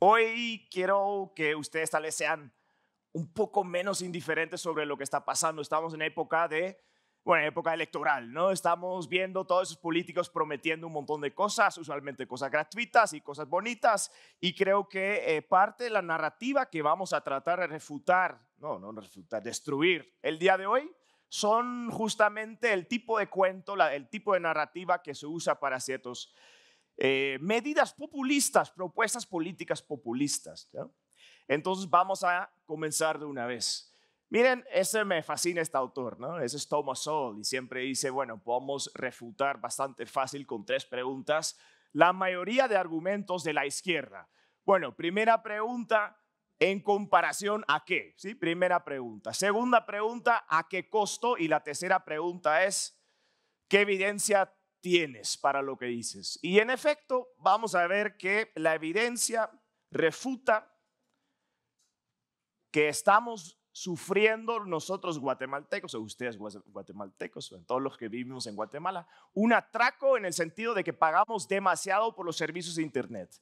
Hoy quiero que ustedes tal vez sean un poco menos indiferentes sobre lo que está pasando. Estamos en época de, bueno, época electoral, ¿no? Estamos viendo todos esos políticos prometiendo un montón de cosas, usualmente cosas gratuitas y cosas bonitas, y creo que eh, parte de la narrativa que vamos a tratar de refutar, no, no refutar, destruir el día de hoy, son justamente el tipo de cuento, la, el tipo de narrativa que se usa para ciertos eh, medidas populistas, propuestas políticas populistas. Entonces vamos a comenzar de una vez. Miren, ese me fascina este autor, ¿no? Ese es Thomas Sowell y siempre dice, bueno, podemos refutar bastante fácil con tres preguntas la mayoría de argumentos de la izquierda. Bueno, primera pregunta, ¿en comparación a qué? ¿Sí? Primera pregunta. Segunda pregunta, ¿a qué costo? Y la tercera pregunta es, ¿qué evidencia tienes para lo que dices. Y en efecto, vamos a ver que la evidencia refuta que estamos sufriendo nosotros guatemaltecos, o ustedes guatemaltecos, o todos los que vivimos en Guatemala, un atraco en el sentido de que pagamos demasiado por los servicios de Internet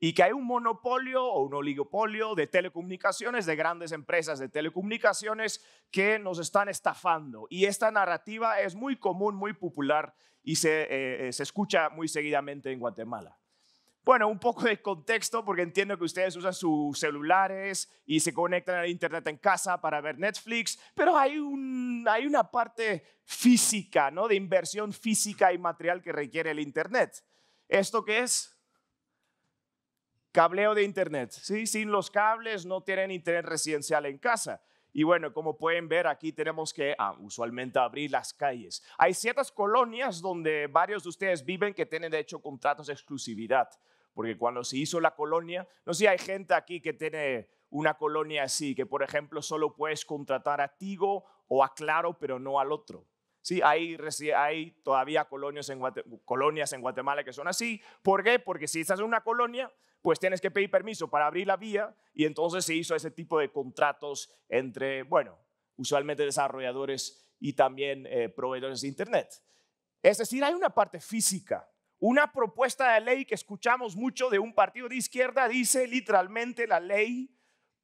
y que hay un monopolio o un oligopolio de telecomunicaciones, de grandes empresas de telecomunicaciones que nos están estafando. Y esta narrativa es muy común, muy popular y se, eh, eh, se escucha muy seguidamente en Guatemala. Bueno, un poco de contexto, porque entiendo que ustedes usan sus celulares y se conectan a internet en casa para ver Netflix, pero hay, un, hay una parte física, ¿no? De inversión física y material que requiere el internet. ¿Esto qué es? Cableo de internet. ¿sí? Sin los cables no tienen internet residencial en casa. Y bueno, como pueden ver, aquí tenemos que ah, usualmente abrir las calles. Hay ciertas colonias donde varios de ustedes viven que tienen de hecho contratos de exclusividad, porque cuando se hizo la colonia, no sé si hay gente aquí que tiene una colonia así, que por ejemplo solo puedes contratar a Tigo o a Claro, pero no al otro. Sí, hay, hay todavía colonias en, colonias en Guatemala que son así. ¿Por qué? Porque si estás en una colonia, pues tienes que pedir permiso para abrir la vía y entonces se hizo ese tipo de contratos entre, bueno, usualmente desarrolladores y también eh, proveedores de Internet. Es decir, hay una parte física. Una propuesta de ley que escuchamos mucho de un partido de izquierda dice literalmente la ley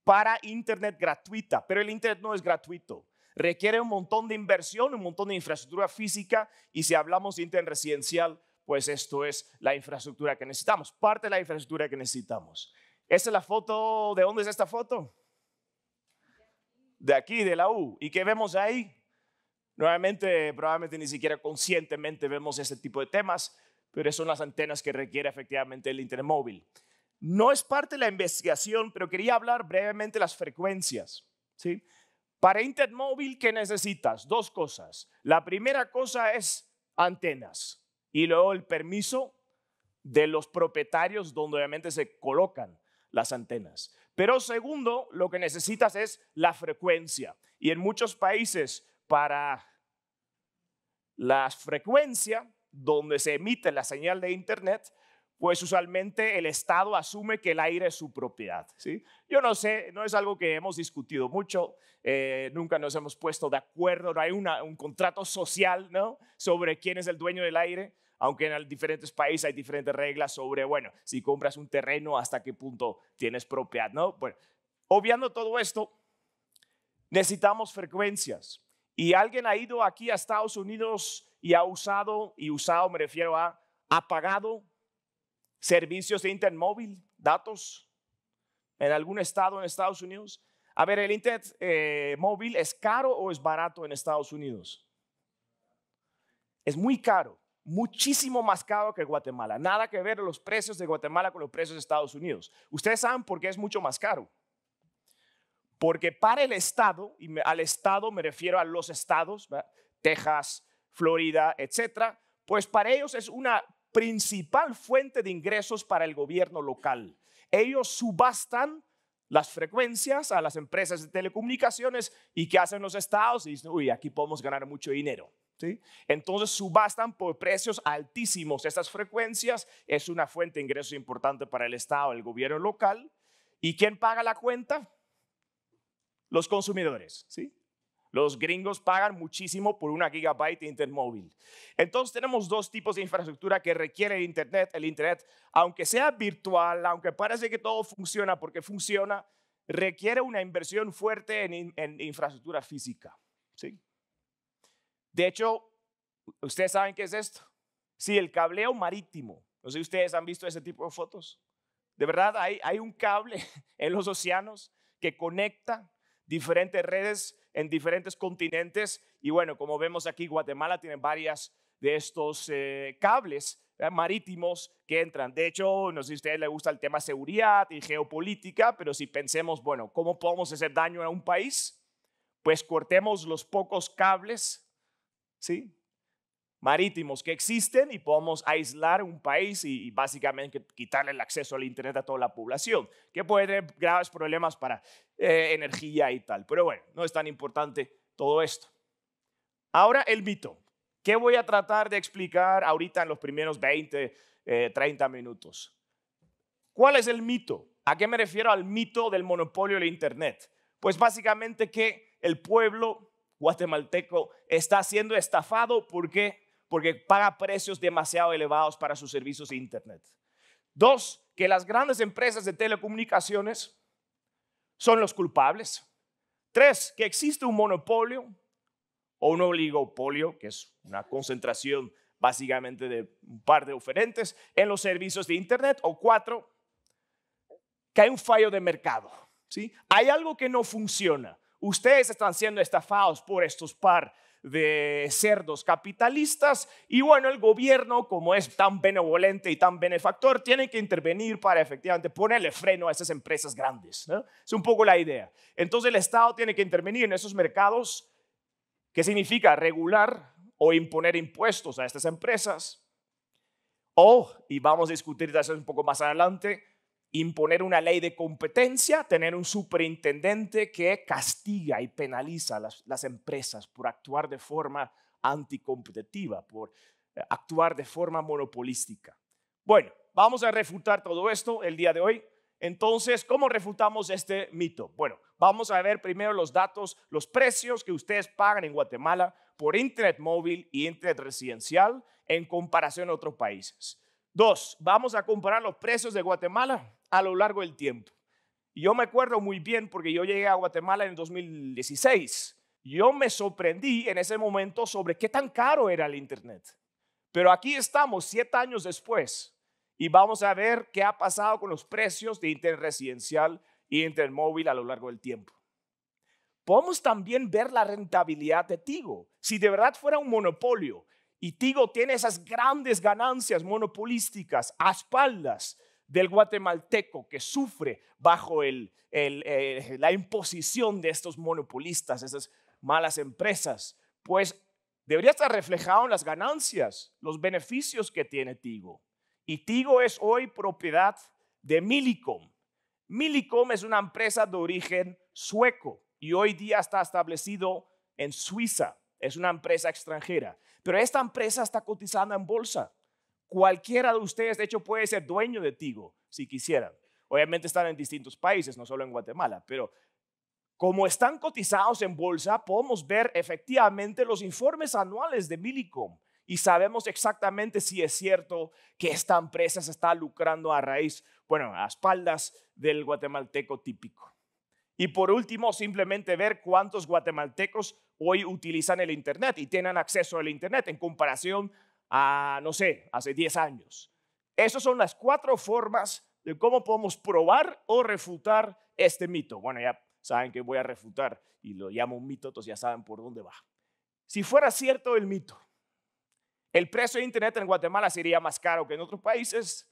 para Internet gratuita, pero el Internet no es gratuito. Requiere un montón de inversión, un montón de infraestructura física y si hablamos de Internet residencial, pues esto es la infraestructura que necesitamos, parte de la infraestructura que necesitamos. Esta es la foto, ¿de dónde es esta foto? De aquí, de la U. ¿Y qué vemos ahí? Nuevamente, probablemente ni siquiera conscientemente vemos este tipo de temas, pero son las antenas que requiere efectivamente el Internet móvil. No es parte de la investigación, pero quería hablar brevemente de las frecuencias. ¿sí? Para Internet móvil, ¿qué necesitas? Dos cosas. La primera cosa es antenas y luego el permiso de los propietarios donde obviamente se colocan las antenas. Pero segundo, lo que necesitas es la frecuencia. Y en muchos países, para la frecuencia donde se emite la señal de Internet, pues usualmente el Estado asume que el aire es su propiedad. ¿sí? Yo no sé, no es algo que hemos discutido mucho, eh, nunca nos hemos puesto de acuerdo, no hay un contrato social ¿no? sobre quién es el dueño del aire, aunque en diferentes países hay diferentes reglas sobre, bueno, si compras un terreno, hasta qué punto tienes propiedad, ¿no? Bueno, obviando todo esto, necesitamos frecuencias. Y alguien ha ido aquí a Estados Unidos y ha usado, y usado me refiero a, ha pagado servicios de internet móvil, datos, en algún estado en Estados Unidos. A ver, ¿el internet eh, móvil es caro o es barato en Estados Unidos? Es muy caro muchísimo más caro que Guatemala. Nada que ver los precios de Guatemala con los precios de Estados Unidos. Ustedes saben por qué es mucho más caro. Porque para el Estado, y al Estado me refiero a los estados, Texas, Florida, etcétera, pues para ellos es una principal fuente de ingresos para el gobierno local. Ellos subastan las frecuencias a las empresas de telecomunicaciones y que hacen los estados y dicen, uy, aquí podemos ganar mucho dinero. Entonces subastan por precios altísimos estas frecuencias, es una fuente de ingresos importante para el Estado, el gobierno local. ¿Y quién paga la cuenta? Los consumidores, ¿sí? Los gringos pagan muchísimo por una gigabyte de internet móvil. Entonces tenemos dos tipos de infraestructura que requiere el internet. El internet, aunque sea virtual, aunque parece que todo funciona porque funciona, requiere una inversión fuerte en, en infraestructura física. ¿sí? De hecho, ustedes saben qué es esto. Sí, el cableo marítimo. No sé si ustedes han visto ese tipo de fotos. De verdad, hay, un cable en los océanos que conecta diferentes redes en diferentes continentes. Y bueno, como vemos aquí, Guatemala tiene varias de estos eh, cables eh, marítimos que entran. De hecho, no sé si a ustedes les gusta el tema seguridad y geopolítica, pero si pensemos, bueno, ¿cómo podemos hacer daño a un país? Pues cortemos los pocos cables ¿sí? marítimos que existen y podemos aislar un país y, básicamente quitarle el acceso al Internet a toda la población, que puede tener graves problemas para eh, energía y tal. Pero bueno, no es tan importante todo esto. Ahora el mito. ¿Qué voy a tratar de explicar ahorita en los primeros 20, 30 eh, minutos? ¿Cuál es el mito? ¿A qué me refiero al mito del monopolio de Internet? Pues básicamente que el pueblo guatemalteco está siendo estafado. ¿Por Porque paga precios demasiado elevados para sus servicios de Internet. Dos, que las grandes empresas de telecomunicaciones son los culpables. Tres, que existe un monopolio o un oligopolio, que es una concentración básicamente de un par de oferentes en los servicios de Internet. O cuatro, que hay un fallo de mercado. ¿sí? Hay algo que no funciona. Ustedes están siendo estafados por estos par de cerdos capitalistas y bueno, el gobierno, como es tan benevolente y tan benefactor, tiene que intervenir para efectivamente ponerle freno a esas empresas grandes. Es un poco la idea. Entonces el Estado tiene que intervenir en esos mercados, que significa regular o imponer impuestos a estas empresas. O, oh, y vamos a discutir de un poco más adelante, imponer una ley de competencia, tener un superintendente que castiga y penaliza a las, empresas por actuar de forma anticompetitiva, por eh, actuar de forma monopolística. Bueno, vamos a refutar todo esto el día de hoy. Entonces, ¿cómo refutamos este mito? Bueno, vamos a ver primero los datos, los precios que ustedes pagan en Guatemala por Internet móvil y Internet residencial en comparación a otros países. Dos, vamos a comparar los precios de Guatemala a lo largo del tiempo. Yo me acuerdo muy bien porque yo llegué a Guatemala en 2016. Yo me sorprendí en ese momento sobre qué tan caro era el Internet. Pero aquí estamos siete años después y vamos a ver qué ha pasado con los precios de Internet residencial y Internet móvil a lo largo del tiempo. Podemos también ver la rentabilidad de Tigo. Si de verdad fuera un monopolio, y Tigo tiene esas grandes ganancias monopolísticas a espaldas del guatemalteco que sufre bajo eh, la imposición de estos monopolistas, esas malas empresas, pues debería estar reflejado en las ganancias, los beneficios que tiene Tigo. Y Tigo es hoy propiedad de Milicom. Milicom es una empresa de origen sueco y hoy día está establecido en Suiza es una empresa extranjera, pero esta empresa está cotizada en bolsa. Cualquiera de ustedes, de hecho, puede ser dueño de Tigo si quisieran. Obviamente están en distintos países, no solo en Guatemala, pero como están cotizados en bolsa, podemos ver efectivamente los informes anuales de Milicom y sabemos exactamente si es cierto que esta empresa se está lucrando a raíz, bueno, a espaldas del guatemalteco típico. Y por último, simplemente ver cuántos guatemaltecos hoy utilizan el Internet y tienen acceso al Internet en comparación a, no sé, hace 10 años. Esas son las cuatro formas de cómo podemos probar o refutar este mito. Bueno, ya saben que voy a refutar y lo llamo un mito, entonces ya saben por dónde va. Si fuera cierto el mito, el precio de Internet en Guatemala sería más caro que en otros países.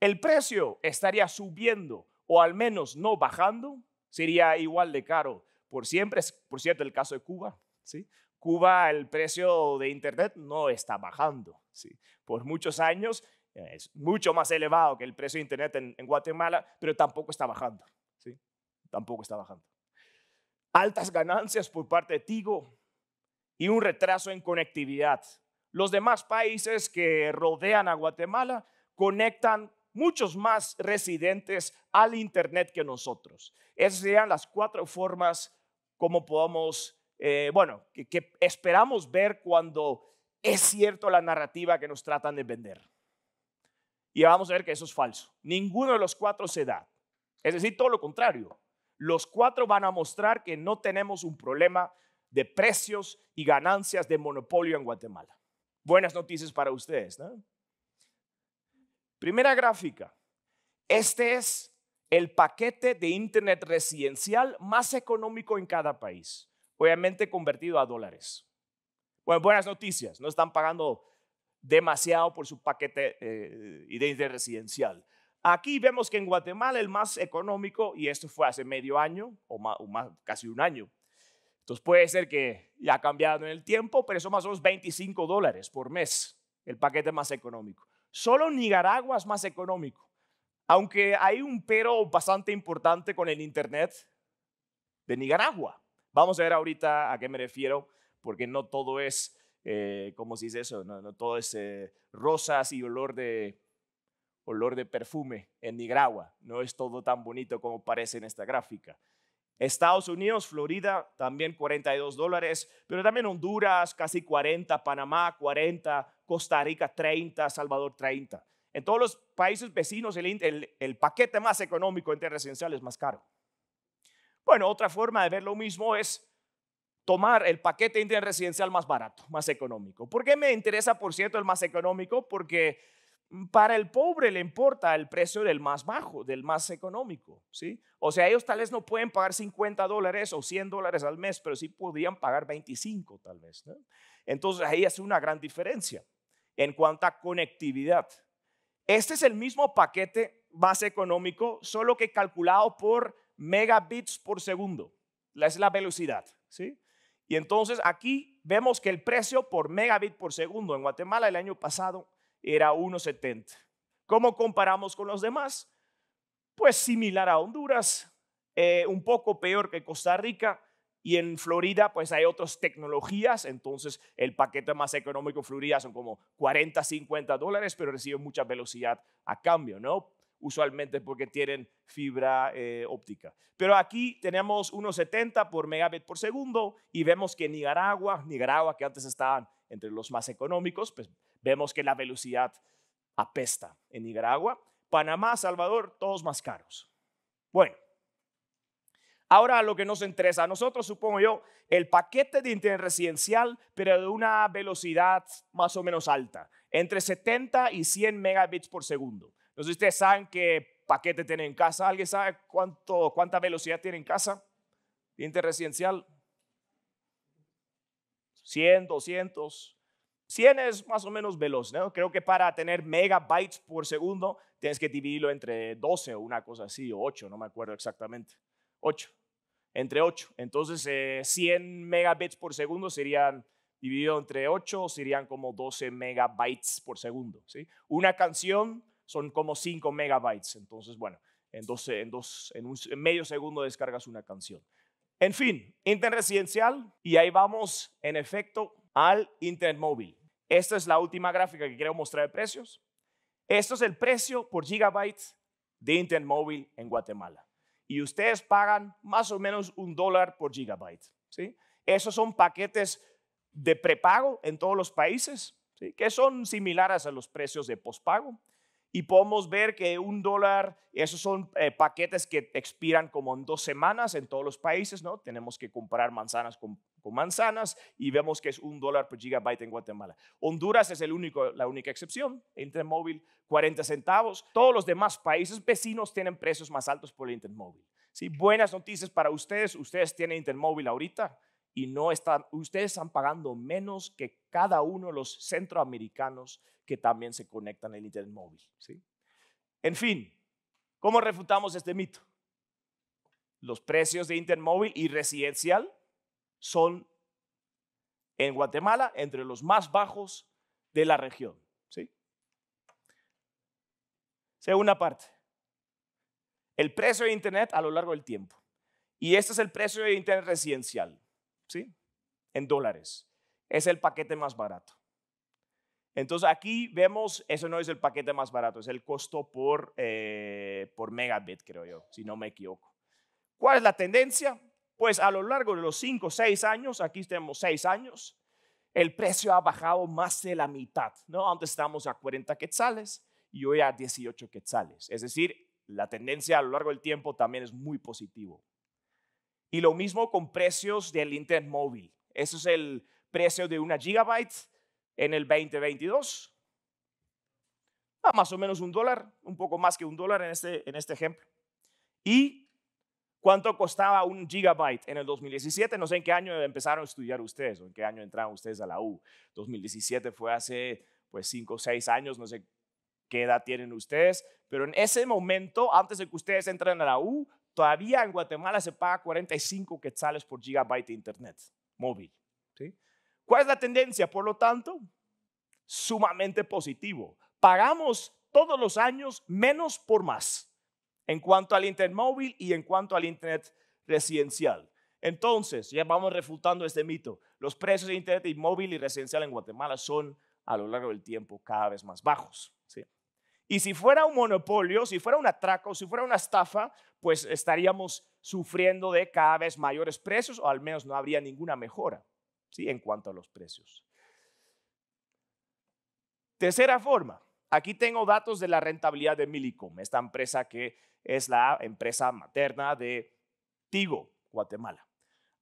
El precio estaría subiendo o al menos no bajando, sería igual de caro por siempre. por cierto, el caso de Cuba, ¿sí? Cuba el precio de Internet no está bajando, ¿sí? Por muchos años eh, es mucho más elevado que el precio de Internet en, Guatemala, pero tampoco está bajando, ¿sí? Tampoco está bajando. Altas ganancias por parte de Tigo y un retraso en conectividad. Los demás países que rodean a Guatemala conectan muchos más residentes al Internet que nosotros. Esas serían las cuatro formas como podamos, eh, bueno, que, esperamos ver cuando es cierto la narrativa que nos tratan de vender. Y vamos a ver que eso es falso. Ninguno de los cuatro se da. Es decir, todo lo contrario. Los cuatro van a mostrar que no tenemos un problema de precios y ganancias de monopolio en Guatemala. Buenas noticias para ustedes, ¿no? Primera gráfica. Este es el paquete de Internet residencial más económico en cada país, obviamente convertido a dólares. Bueno, buenas noticias, no están pagando demasiado por su paquete eh, de Internet residencial. Aquí vemos que en Guatemala el más económico, y esto fue hace medio año, o, más, casi un año, entonces puede ser que ya ha cambiado en el tiempo, pero eso más o menos 25 dólares por mes, el paquete más económico. Solo Nicaragua es más económico. Aunque hay un pero bastante importante con el Internet de Nicaragua. Vamos a ver ahorita a qué me refiero, porque no todo es, eh, ¿cómo se dice eso? No, todo es eh, rosas y olor de, olor de perfume en Nicaragua. No es todo tan bonito como parece en esta gráfica. Estados Unidos, Florida, también 42 dólares, pero también Honduras, casi 40, Panamá, 40, Costa Rica 30, Salvador 30. En todos los países vecinos el, paquete más económico entre residencial es más caro. Bueno, otra forma de ver lo mismo es tomar el paquete interresidencial más barato, más económico. ¿Por qué me interesa, por cierto, el más económico? Porque mm, para el pobre le importa el precio del más bajo, del más económico, ¿sí? O sea, ellos tal vez no pueden pagar 50 dólares o 100 dólares al mes, pero sí podrían pagar 25 tal vez, Entonces ahí hace una gran diferencia en cuanto a conectividad. Este es el mismo paquete base económico, solo que calculado por megabits por segundo. Es la velocidad, ¿sí? Y entonces aquí vemos que el precio por megabit por segundo en Guatemala el año pasado era 1.70. ¿Cómo comparamos con los demás? Pues similar a Honduras, eh, un poco peor que Costa Rica, y en Florida, pues hay otras tecnologías, entonces el paquete más económico en Florida son como 40, 50 dólares, pero reciben mucha velocidad a cambio, ¿no? Usualmente porque tienen fibra eh, óptica. Pero aquí tenemos unos 70 por megabit por segundo y vemos que Nicaragua, Nicaragua que antes estaban entre los más económicos, pues vemos que la velocidad apesta en Nicaragua. Panamá, Salvador, todos más caros. Bueno, Ahora lo que nos interesa a nosotros, supongo yo, el paquete de internet residencial, pero de una velocidad más o menos alta, entre 70 y 100 megabits por segundo. si ustedes saben qué paquete tienen en casa. ¿Alguien sabe cuánto, cuánta velocidad tiene en casa? De internet residencial. 100, 200. 100 es más o menos veloz, ¿no? Creo que para tener megabytes por segundo tienes que dividirlo entre 12 o una cosa así, o 8, no me acuerdo exactamente. 8, entre 8. Entonces, 100 eh, megabits por segundo serían, dividido entre 8, serían como 12 megabytes por segundo. ¿sí? Una canción son como 5 megabytes. Entonces, bueno, en, 12, en, dos, en, un, medio segundo descargas una canción. En fin, Internet residencial y ahí vamos, en efecto, al Internet móvil. Esta es la última gráfica que quiero mostrar de precios. Esto es el precio por gigabyte de Internet móvil en Guatemala y ustedes pagan más o menos un dólar por gigabyte. ¿sí? Esos son paquetes de prepago en todos los países, que son similares a los precios de pospago y podemos ver que un dólar, esos son eh, paquetes que expiran como en dos semanas en todos los países, ¿no? Tenemos que comprar manzanas con, manzanas y vemos que es un dólar por gigabyte en Guatemala. Honduras es el único, la única excepción, Internet móvil 40 centavos. Todos los demás países vecinos tienen precios más altos por el Internet móvil. ¿sí? Buenas noticias para ustedes, ustedes tienen intermóvil móvil ahorita, y no están, ustedes están pagando menos que cada uno de los centroamericanos que también se conectan al Internet móvil. ¿sí? En fin, ¿cómo refutamos este mito? Los precios de Internet móvil y residencial son en Guatemala entre los más bajos de la región. ¿sí? Segunda parte, el precio de Internet a lo largo del tiempo. Y este es el precio de Internet residencial. ¿sí? En dólares. Es el paquete más barato. Entonces aquí vemos, eso no es el paquete más barato, es el costo por, eh, megabit, creo yo, si no me equivoco. ¿Cuál es la tendencia? Pues a lo largo de los 5 o 6 años, aquí tenemos 6 años, el precio ha bajado más de la mitad, ¿no? Antes estábamos a 40 quetzales y hoy a 18 quetzales. Es decir, la tendencia a lo largo del tiempo también es muy positivo. Y lo mismo con precios del Internet móvil. Eso es el precio de una gigabyte en el 2022. Ah, más o menos un dólar, un poco más que un dólar en este, en este ejemplo. ¿Y cuánto costaba un gigabyte en el 2017? No sé en qué año empezaron a estudiar ustedes o en qué año entraron ustedes a la U. 2017 fue hace pues 5 o 6 años, no sé qué edad tienen ustedes, pero en ese momento, antes de que ustedes entren a la U, Todavía en Guatemala se paga 45 quetzales por gigabyte de internet móvil. ¿sí? ¿Cuál es la tendencia? Por lo tanto, sumamente positivo. Pagamos todos los años menos por más en cuanto al internet móvil y en cuanto al internet residencial. Entonces, ya vamos refutando este mito. Los precios de internet móvil y residencial en Guatemala son a lo largo del tiempo cada vez más bajos. Y si fuera un monopolio, si fuera un atraco, si fuera una estafa, pues estaríamos sufriendo de cada vez mayores precios o al menos no habría ninguna mejora ¿sí? en cuanto a los precios. Tercera forma, aquí tengo datos de la rentabilidad de Milicom, esta empresa que es la empresa materna de Tigo, Guatemala.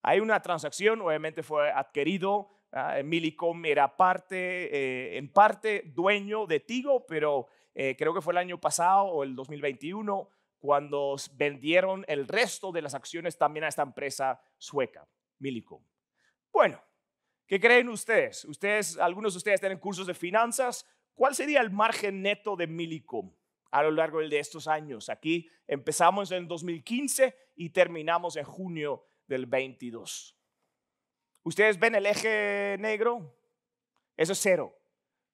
Hay una transacción, obviamente fue adquirido, ah, Milicom era parte, eh, en parte dueño de Tigo, pero eh, creo que fue el año pasado o el 2021, cuando vendieron el resto de las acciones también a esta empresa sueca, Millicom. Bueno, ¿qué creen ustedes? ustedes? Algunos de ustedes tienen cursos de finanzas. ¿Cuál sería el margen neto de Millicom a lo largo de estos años? Aquí empezamos en 2015 y terminamos en junio del 22. ¿Ustedes ven el eje negro? Eso es cero.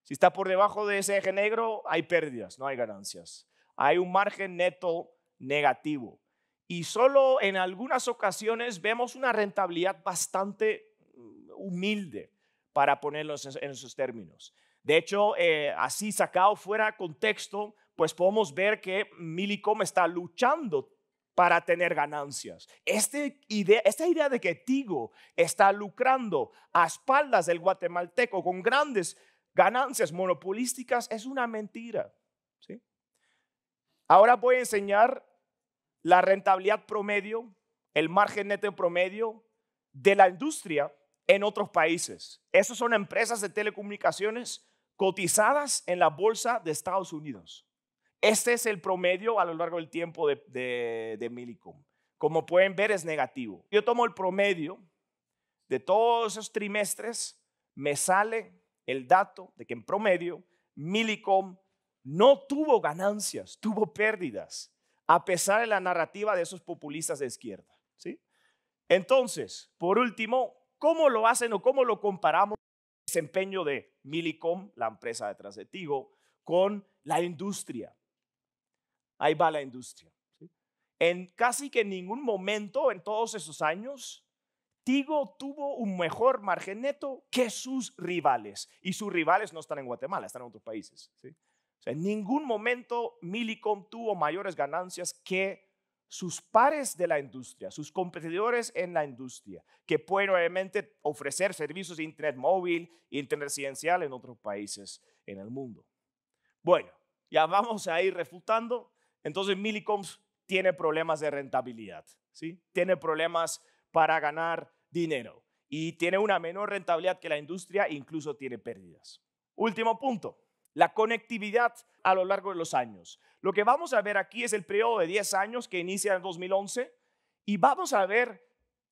Si está por debajo de ese eje negro, hay pérdidas, no hay ganancias. Hay un margen neto negativo. Y solo en algunas ocasiones vemos una rentabilidad bastante mm, humilde, para ponerlos en esos términos. De hecho, eh, así sacado fuera de contexto, pues podemos ver que Milicom está luchando para tener ganancias. Este esta idea de que Tigo está lucrando a espaldas del guatemalteco con grandes ganancias monopolísticas es una mentira. ¿sí? Ahora voy a enseñar la rentabilidad promedio, el margen neto promedio de la industria en otros países. Esas son empresas de telecomunicaciones cotizadas en la bolsa de Estados Unidos. Este es el promedio a lo largo del tiempo de, de Millicom. Como pueden ver, es negativo. Yo tomo el promedio de todos esos trimestres, me sale el dato de que en promedio Milicom no tuvo ganancias, tuvo pérdidas, a pesar de la narrativa de esos populistas de izquierda. ¿sí? Entonces, por último, ¿cómo lo hacen o cómo lo comparamos el desempeño de Milicom, la empresa detrás de Tigo, con la industria? Ahí va la industria. En casi que ningún momento, en todos esos años, Tigo tuvo un mejor margen neto que sus rivales. Y sus rivales no están en Guatemala, están en otros países. en ningún momento Millicom tuvo mayores ganancias que sus pares de la industria, sus competidores en la industria, que pueden obviamente ofrecer servicios de Internet móvil, Internet residencial en otros países en el mundo. Bueno, ya vamos a ir refutando. Entonces, Millicom tiene problemas de rentabilidad, ¿sí? Tiene problemas para ganar dinero y tiene una menor rentabilidad que la industria incluso tiene pérdidas. Último punto, la conectividad a lo largo de los años. Lo que vamos a ver aquí es el periodo de 10 años que inicia en 2011 y vamos a ver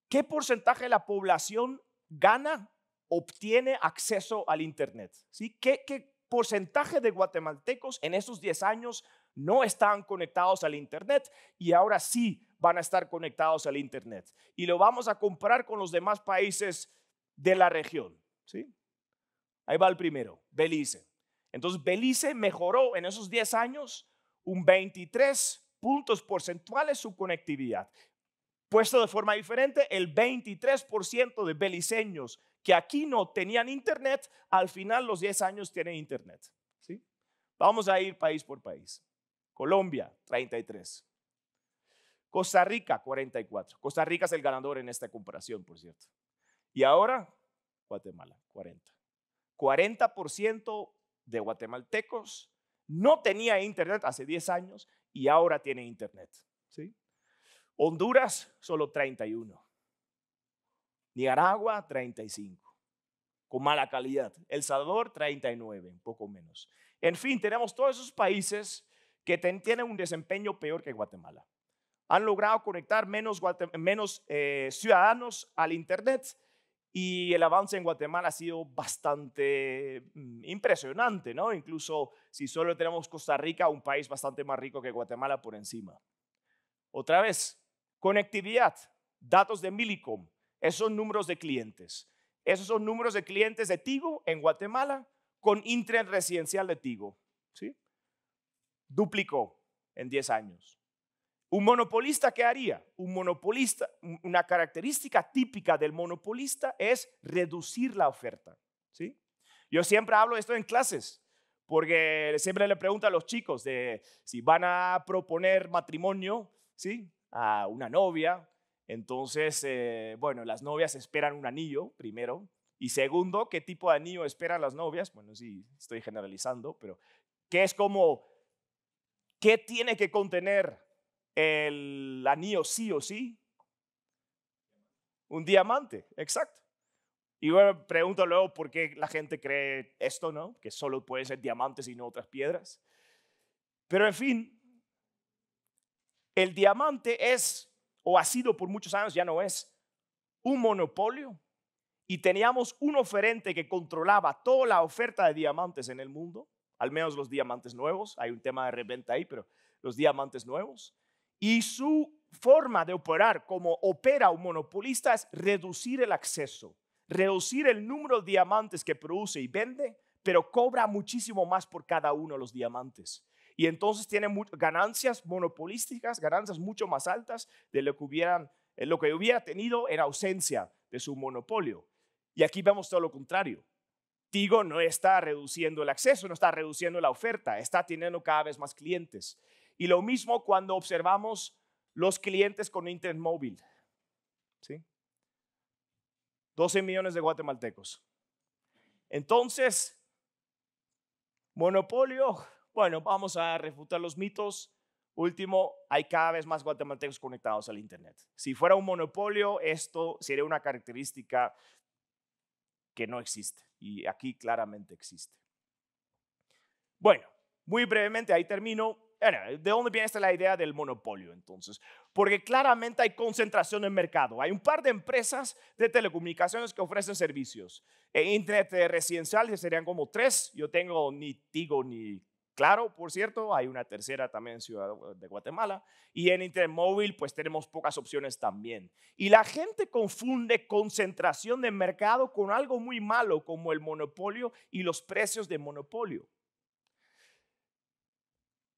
qué porcentaje de la población gana, obtiene acceso al Internet. ¿sí? ¿Qué, ¿Qué porcentaje de guatemaltecos en esos 10 años no están conectados al Internet y ahora sí van a estar conectados al Internet. Y lo vamos a comparar con los demás países de la región. ¿sí? Ahí va el primero, Belice. Entonces, Belice mejoró en esos 10 años un 23 puntos porcentuales su conectividad. Puesto de forma diferente, el 23% de beliceños que aquí no tenían internet, al final los 10 años tienen internet. ¿sí? Vamos a ir país por país. Colombia, 33. Costa Rica, 44. Costa Rica es el ganador en esta comparación, por cierto. Y ahora, Guatemala, 40. 40% de guatemaltecos no tenía internet hace 10 años y ahora tiene internet. ¿sí? Honduras, solo 31. Nicaragua, 35. Con mala calidad. El Salvador, 39, un poco menos. En fin, tenemos todos esos países que tienen un desempeño peor que Guatemala han logrado conectar menos, eh, ciudadanos al Internet y el avance en Guatemala ha sido bastante mm, impresionante, ¿no? Incluso si solo tenemos Costa Rica, un país bastante más rico que Guatemala por encima. Otra vez, conectividad, datos de Milicom, esos números de clientes. Esos son números de clientes de Tigo en Guatemala con internet residencial de Tigo. ¿sí? Duplicó en 10 años. ¿Un monopolista qué haría? Un monopolista, una característica típica del monopolista es reducir la oferta. ¿sí? Yo siempre hablo de esto en clases, porque siempre le pregunto a los chicos de si van a proponer matrimonio ¿sí? a una novia. Entonces, eh, bueno, las novias esperan un anillo, primero. Y segundo, ¿qué tipo de anillo esperan las novias? Bueno, sí, estoy generalizando, pero ¿qué es como, ¿qué tiene que contener el anillo sí o sí? Un diamante, exacto. Y bueno, pregunto luego por qué la gente cree esto, ¿no? Que solo puede ser diamantes y no otras piedras. Pero en fin, el diamante es, o ha sido por muchos años, ya no es, un monopolio. Y teníamos un oferente que controlaba toda la oferta de diamantes en el mundo, al menos los diamantes nuevos. Hay un tema de reventa ahí, pero los diamantes nuevos y su forma de operar como opera un monopolista es reducir el acceso, reducir el número de diamantes que produce y vende, pero cobra muchísimo más por cada uno de los diamantes. Y entonces tiene ganancias monopolísticas, ganancias mucho más altas de lo que, hubieran, eh, lo que hubiera tenido en ausencia de su monopolio. Y aquí vemos todo lo contrario. Tigo no está reduciendo el acceso, no está reduciendo la oferta, está teniendo cada vez más clientes. Y lo mismo cuando observamos los clientes con internet móvil. ¿Sí? 12 millones de guatemaltecos. Entonces, monopolio, bueno, vamos a refutar los mitos. Último, hay cada vez más guatemaltecos conectados al Internet. Si fuera un monopolio, esto sería una característica que no existe. Y aquí claramente existe. Bueno, muy brevemente, ahí termino. ¿De dónde viene esta la idea del monopolio entonces? Porque claramente hay concentración en mercado. Hay un par de empresas de telecomunicaciones que ofrecen servicios. E internet residencial serían como tres. Yo tengo ni Tigo ni Claro, por cierto. Hay una tercera también en Ciudad de Guatemala. Y en Internet móvil pues tenemos pocas opciones también. Y la gente confunde concentración de mercado con algo muy malo como el monopolio y los precios de monopolio.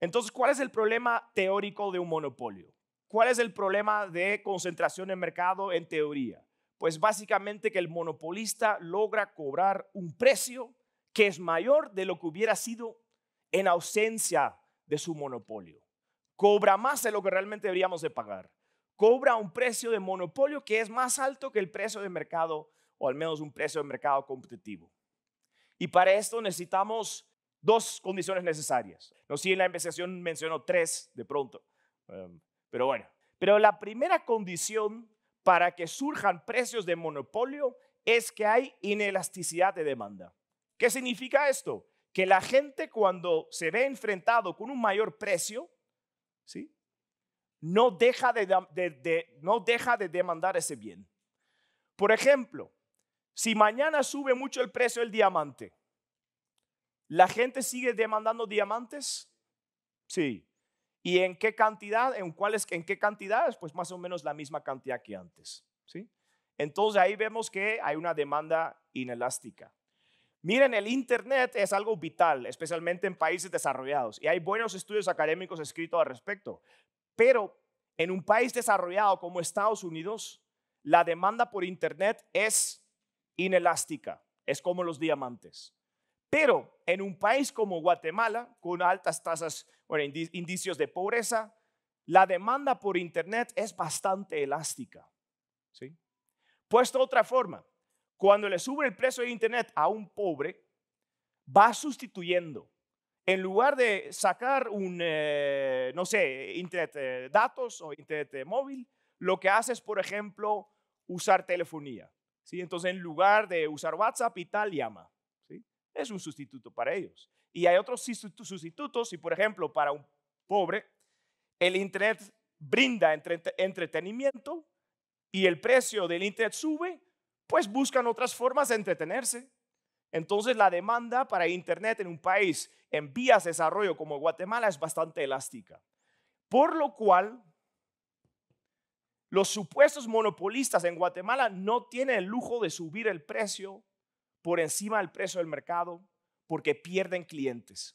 Entonces, ¿cuál es el problema teórico de un monopolio? ¿Cuál es el problema de concentración en mercado en teoría? Pues básicamente que el monopolista logra cobrar un precio que es mayor de lo que hubiera sido en ausencia de su monopolio. Cobra más de lo que realmente deberíamos de pagar. Cobra un precio de monopolio que es más alto que el precio de mercado o al menos un precio de mercado competitivo. Y para esto necesitamos Dos condiciones necesarias. No sé si en la investigación mencionó tres de pronto, em, pero bueno. Pero la primera condición para que surjan precios de monopolio es que hay inelasticidad de demanda. ¿Qué significa esto? Que la gente cuando se ve enfrentado con un mayor precio, ¿sí? no, deja de, no deja de demandar ese bien. Por ejemplo, si mañana sube mucho el precio del diamante, ¿La gente sigue demandando diamantes? Sí. ¿Y en qué cantidad? ¿En cuáles? ¿En qué cantidades? Pues más o menos la misma cantidad que antes. ¿sí? Entonces ahí vemos que hay una demanda inelástica. Miren, el Internet es algo vital, especialmente en países desarrollados, y hay buenos estudios académicos escritos al respecto. Pero en un país desarrollado como Estados Unidos, la demanda por Internet es inelástica, es como los diamantes. Pero en un país como Guatemala, con altas tasas, bueno, indicios de pobreza, la demanda por Internet es bastante elástica. Puesto de otra forma, cuando le sube el precio de Internet a un pobre, va sustituyendo. En lugar de sacar un, eh, no sé, Internet de eh, datos o Internet eh, móvil, lo que hace es, por ejemplo, usar telefonía. Entonces, en lugar de usar WhatsApp y tal, llama es un sustituto para ellos. Y hay otros sustitutos, y por ejemplo, para un pobre, el Internet brinda entretenimiento y el precio del Internet sube, pues buscan otras formas de entretenerse. Entonces la demanda para Internet en un país en vías de desarrollo como Guatemala es bastante elástica. Por lo cual, los supuestos monopolistas en Guatemala no tienen el lujo de subir el precio por encima del precio del mercado porque pierden clientes.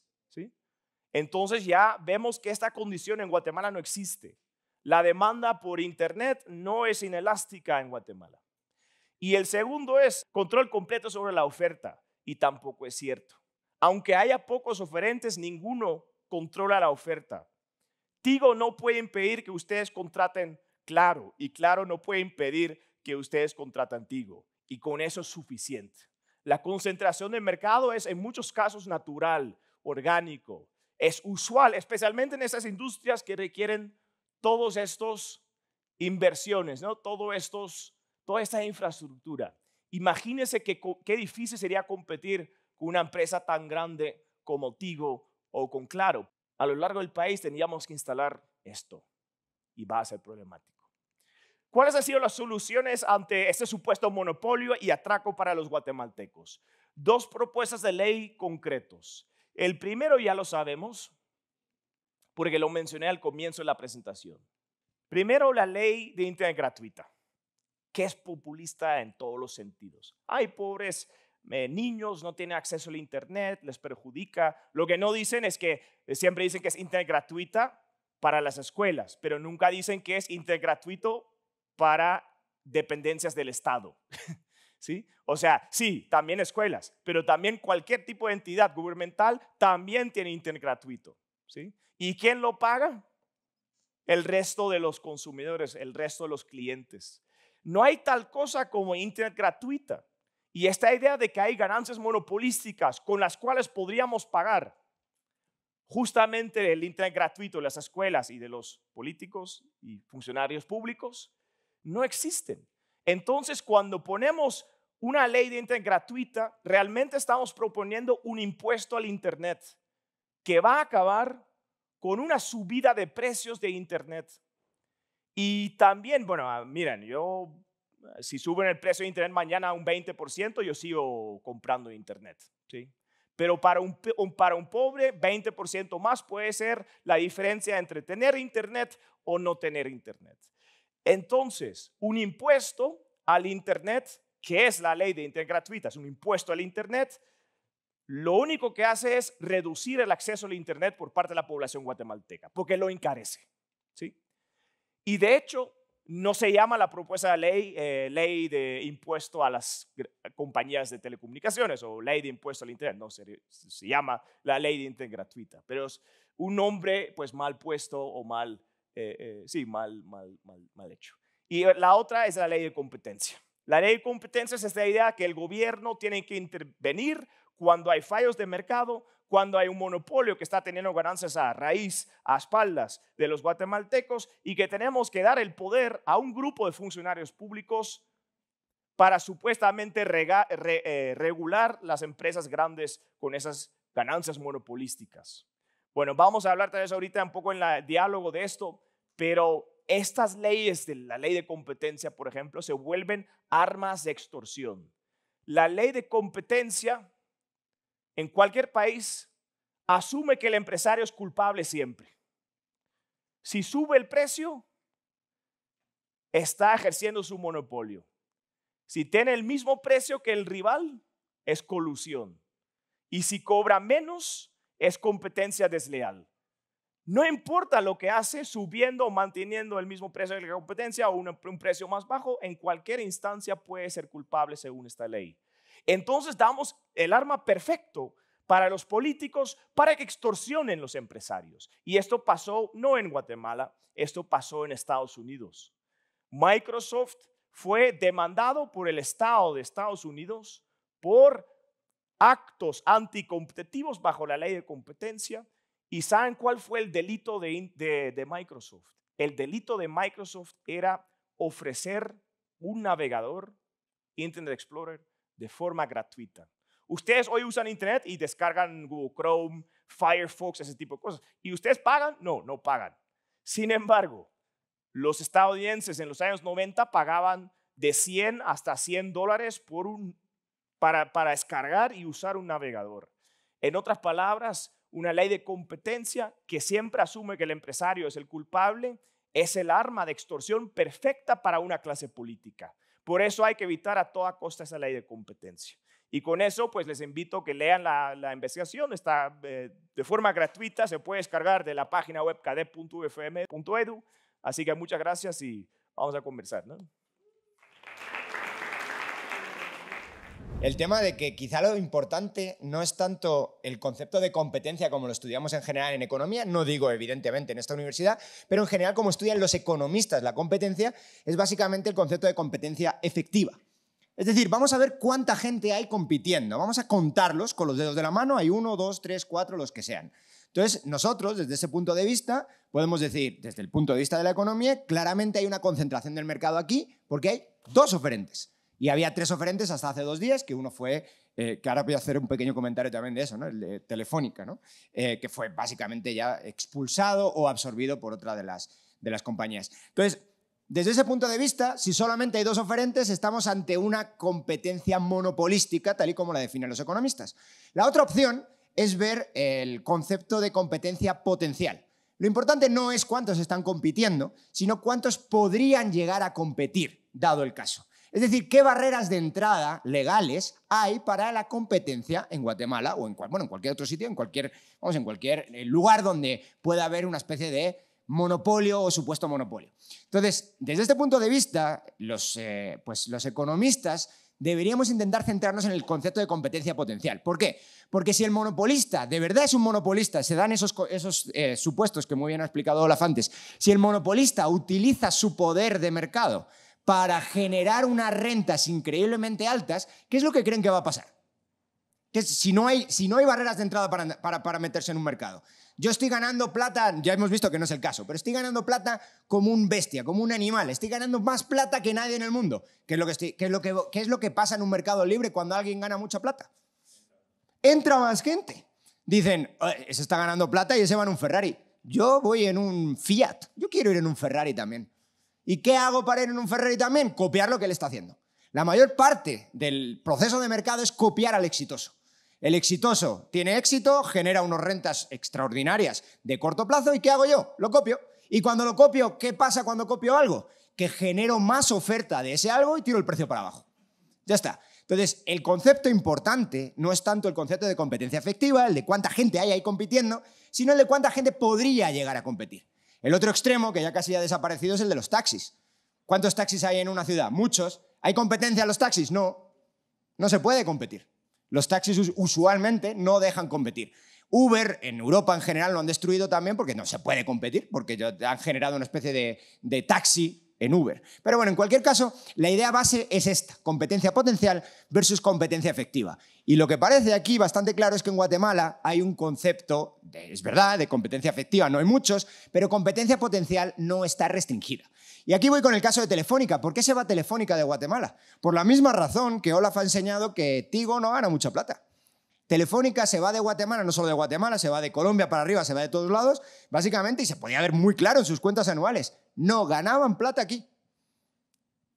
Entonces ya vemos que esta condición en Guatemala no existe. La demanda por Internet no es inelástica en Guatemala. Y el segundo es control completo sobre la oferta. Y tampoco es cierto. Aunque haya pocos oferentes, ninguno controla la oferta. Tigo no puede impedir que ustedes contraten Claro y Claro no puede impedir que ustedes contraten Tigo. Y con eso es suficiente. La concentración del mercado es en muchos casos natural, orgánico. Es usual, especialmente en esas industrias que requieren todos estos inversiones, ¿no? Todo estos, toda esta infraestructura. Imagínense qué difícil sería competir con una empresa tan grande como Tigo o con Claro. A lo largo del país teníamos que instalar esto y va a ser problemático. ¿Cuáles han sido las soluciones ante este supuesto monopolio y atraco para los guatemaltecos? Dos propuestas de ley concretos. El primero ya lo sabemos, porque lo mencioné al comienzo de la presentación. Primero, la ley de Internet gratuita, que es populista en todos los sentidos. Hay pobres eh, niños, no tienen acceso al Internet, les perjudica. Lo que no dicen es que eh, siempre dicen que es Internet gratuita para las escuelas, pero nunca dicen que es Internet gratuito para dependencias del Estado. ¿Sí? O sea, sí, también escuelas, pero también cualquier tipo de entidad gubernamental también tiene internet gratuito. ¿sí? ¿Y quién lo paga? El resto de los consumidores, el resto de los clientes. No hay tal cosa como internet gratuita. Y esta idea de que hay ganancias monopolísticas con las cuales podríamos pagar justamente el internet gratuito de las escuelas y de los políticos y funcionarios públicos no existen. Entonces, cuando ponemos una ley de Internet gratuita, realmente estamos proponiendo un impuesto al Internet que va a acabar con una subida de precios de Internet. Y también, bueno, ah, miren, yo, eh, si suben el precio de Internet mañana un 20%, yo sigo comprando Internet, ¿sí? Pero para un pobre, 20% más puede ser la diferencia entre tener Internet o no tener Internet. Entonces, un impuesto al Internet, que es la ley de Internet gratuita, es un impuesto al Internet, lo único que hace es reducir el acceso al Internet por parte de la población guatemalteca, porque lo encarece. ¿sí? Y de hecho, no se llama la propuesta de ley, eh, ley de impuesto a las compañías de telecomunicaciones o ley de impuesto al Internet, no, se, llama la ley de Internet gratuita, pero es un nombre pues mal puesto o mal eh, eh, sí, mal, mal, mal, hecho. Y la otra es la ley de competencia. La ley de competencia es esta idea que el gobierno tiene que intervenir cuando hay fallos de mercado, cuando hay un monopolio que está teniendo ganancias a raíz, a espaldas de los guatemaltecos y que tenemos que dar el poder a un grupo de funcionarios públicos para supuestamente eh, regular las empresas grandes con esas ganancias monopolísticas. Bueno, vamos a hablar tal vez ahorita un poco en el diálogo de esto, pero estas leyes, de la ley de competencia, por ejemplo, se vuelven armas de extorsión. La ley de competencia en cualquier país asume que el empresario es culpable siempre. Si sube el precio, está ejerciendo su monopolio. Si tiene el mismo precio que el rival, es colusión. Y si cobra menos, es competencia desleal. No importa lo que hace, subiendo o manteniendo el mismo precio de la competencia o un, precio más bajo, en cualquier instancia puede ser culpable según esta ley. Entonces damos el arma perfecto para los políticos para que extorsionen los empresarios. Y esto pasó no en Guatemala, esto pasó en Estados Unidos. Microsoft fue demandado por el Estado de Estados Unidos por actos anticompetitivos bajo la ley de competencia ¿Y saben cuál fue el delito de, Microsoft? El delito de Microsoft era ofrecer un navegador Internet Explorer de forma gratuita. Ustedes hoy usan Internet y descargan Google Chrome, Firefox, ese tipo de cosas. ¿Y ustedes pagan? No, no pagan. Sin embargo, los estadounidenses en los años 90 pagaban de 100 hasta 100 dólares por un, para descargar y usar un navegador. En otras palabras, una ley de competencia que siempre asume que el empresario es el culpable, es el arma de extorsión perfecta para una clase política. Por eso hay que evitar a toda costa esa ley de competencia. Y con eso, pues les invito a que lean la, investigación. Está eh, de forma gratuita, se puede descargar de la página web cadet.ufm.edu. Así que muchas gracias y vamos a conversar. El tema de que quizá lo importante no es tanto el concepto de competencia como lo estudiamos en general en economía, no digo evidentemente en esta universidad, pero en general como estudian los economistas la competencia, es básicamente el concepto de competencia efectiva. Es decir, vamos a ver cuánta gente hay compitiendo, vamos a contarlos con los dedos de la mano, hay uno, dos, tres, cuatro, los que sean. Entonces, nosotros, desde ese punto de vista, podemos decir, desde el punto de vista de la economía, claramente hay una concentración del mercado aquí porque hay dos oferentes. Y había tres oferentes hasta hace dos días, que uno fue, eh, que ahora voy a hacer un pequeño comentario también de eso, ¿no? El de Telefónica, eh, que fue básicamente ya expulsado o absorbido por otra de las, de las compañías. Entonces, desde ese punto de vista, si solamente hay dos oferentes, estamos ante una competencia monopolística, tal y como la definen los economistas. La otra opción es ver el concepto de competencia potencial. Lo importante no es cuántos están compitiendo, sino cuántos podrían llegar a competir, dado el caso. Es decir, ¿qué barreras de entrada legales hay para la competencia en Guatemala o en, en cualquier otro sitio, en cualquier, vamos, en cualquier eh, lugar donde pueda haber una especie de monopolio o supuesto monopolio? Entonces, desde este punto de vista, los, eh, pues los economistas deberíamos intentar centrarnos en el concepto de competencia potencial. ¿Por qué? Porque si el monopolista de verdad es un monopolista, se dan esos, esos eh, supuestos que muy bien ha explicado Olaf antes, si el monopolista utiliza su poder de mercado para generar unas rentas increíblemente altas, ¿qué es lo que creen que va a pasar? Que si no hay, barreras de entrada para, meterse en un mercado. Yo estoy ganando plata, ya hemos visto que no es el caso, pero estoy ganando plata como un bestia, como un animal. Estoy ganando más plata que nadie en el mundo. ¿Qué es lo que, es lo que, pasa en un mercado libre cuando alguien gana mucha plata? Entra más gente. Dicen, ese está ganando plata y ese va en un Ferrari. Yo voy en un Fiat. Yo quiero ir en un Ferrari también. ¿Y qué hago para ir en un Ferrari también? Copiar lo que él está haciendo. La mayor parte del proceso de mercado es copiar al exitoso. El exitoso tiene éxito, genera unas rentas extraordinarias de corto plazo y ¿qué hago yo? Lo copio. Y cuando lo copio, ¿qué pasa cuando copio algo? Que genero más oferta de ese algo y tiro el precio para abajo. Ya está. Entonces, el concepto importante no es tanto el concepto de competencia efectiva, el de cuánta gente hay ahí compitiendo, sino el de cuánta gente podría llegar a competir. El otro extremo, que ya casi ha desaparecido, es el de los taxis. ¿Cuántos taxis hay en una ciudad? Muchos. ¿Hay competencia en los taxis? No. No se puede competir. Los taxis usualmente no dejan competir. Uber en Europa en general lo han destruido también porque no se puede competir, porque han generado una especie de, de taxi en Uber. Pero bueno, en cualquier caso, la idea base es esta, competencia potencial versus competencia efectiva. Y lo que parece aquí bastante claro es que en Guatemala hay un concepto, es verdad, de competencia efectiva, no hay muchos, pero competencia potencial no está restringida. Y aquí voy con el caso de Telefónica. ¿Por qué se va Telefónica de Guatemala? Por la misma razón que Olaf ha enseñado que Tigo no gana mucha plata. Telefónica se va de Guatemala, no solo de Guatemala, se va de Colombia para arriba, se va de todos lados, básicamente, y se podía ver muy claro en sus cuentas anuales. No ganaban plata aquí.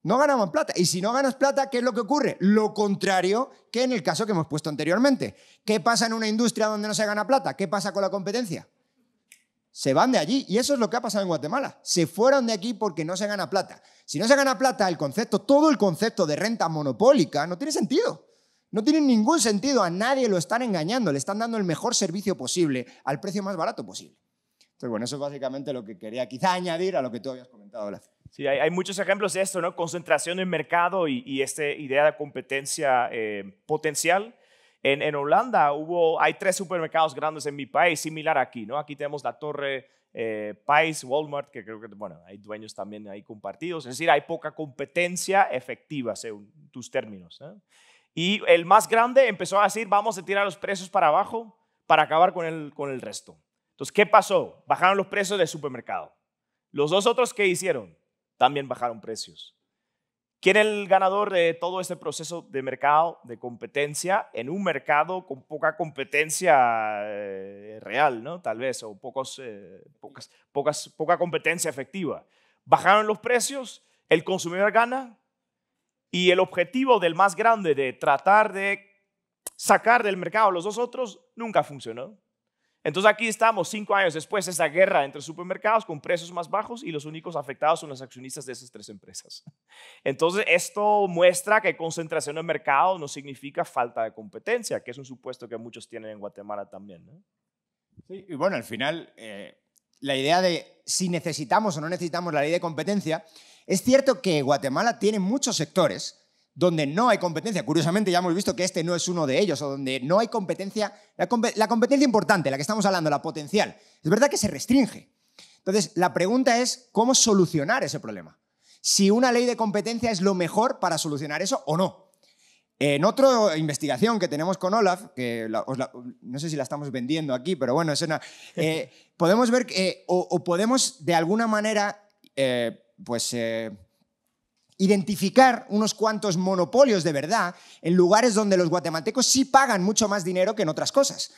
No ganaban plata. Y si no ganas plata, ¿qué es lo que ocurre? Lo contrario que en el caso que hemos puesto anteriormente. ¿Qué pasa en una industria donde no se gana plata? ¿Qué pasa con la competencia? Se van de allí. Y eso es lo que ha pasado en Guatemala. Se fueron de aquí porque no se gana plata. Si no se gana plata, el concepto, todo el concepto de renta monopólica no tiene sentido. No tiene ningún sentido, a nadie lo están engañando, le están dando el mejor servicio posible al precio más barato posible. Entonces, bueno, eso es básicamente lo que quería quizá añadir a lo que tú habías comentado. Sí, hay, muchos ejemplos de esto, ¿no? Concentración en mercado y, esta idea de competencia eh, potencial. En, Holanda hubo, hay tres supermercados grandes en mi país, similar aquí, ¿no? Aquí tenemos la Torre eh, Pais, Walmart, que creo que, bueno, hay dueños también ahí compartidos. Es decir, hay poca competencia efectiva, según tus términos. ¿eh? Y el más grande empezó a decir, vamos a tirar los precios para abajo para acabar con el, con el resto. Entonces, ¿qué pasó? Bajaron los precios del supermercado. Los dos otros, que hicieron? También bajaron precios. ¿Quién es el ganador de todo este proceso de mercado, de competencia, en un mercado con poca competencia eh, real, ¿no? tal vez, o pocos, eh, pocas, poca competencia efectiva? Bajaron los precios, el consumidor gana, y el objetivo del más grande de tratar de sacar del mercado a los dos otros nunca funcionó. Entonces aquí estamos cinco años después de esa guerra entre supermercados con precios más bajos y los únicos afectados son los accionistas de esas tres empresas. Entonces esto muestra que concentración en mercado no significa falta de competencia, que es un supuesto que muchos tienen en Guatemala también. y bueno, al final eh, la idea de si necesitamos o no necesitamos la ley de competencia, es cierto que Guatemala tiene muchos sectores donde no hay competencia. Curiosamente ya hemos visto que este no es uno de ellos, o donde no hay competencia, la, la competencia importante, la que estamos hablando, la potencial, es verdad que se restringe. Entonces, la pregunta es cómo solucionar ese problema. Si una ley de competencia es lo mejor para solucionar eso o no. En otra investigación que tenemos con Olaf, que no sé si la estamos vendiendo aquí, pero bueno, es una, eh, podemos ver eh, o, podemos de alguna manera eh, pues, eh, identificar unos cuantos monopolios de verdad en lugares donde los guatemaltecos sí pagan mucho más dinero que en otras cosas.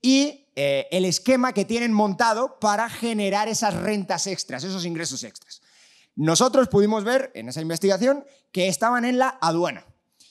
Y el esquema que tienen montado para generar esas rentas extras, esos ingresos extras. Nosotros pudimos ver en esa investigación que estaban en la aduana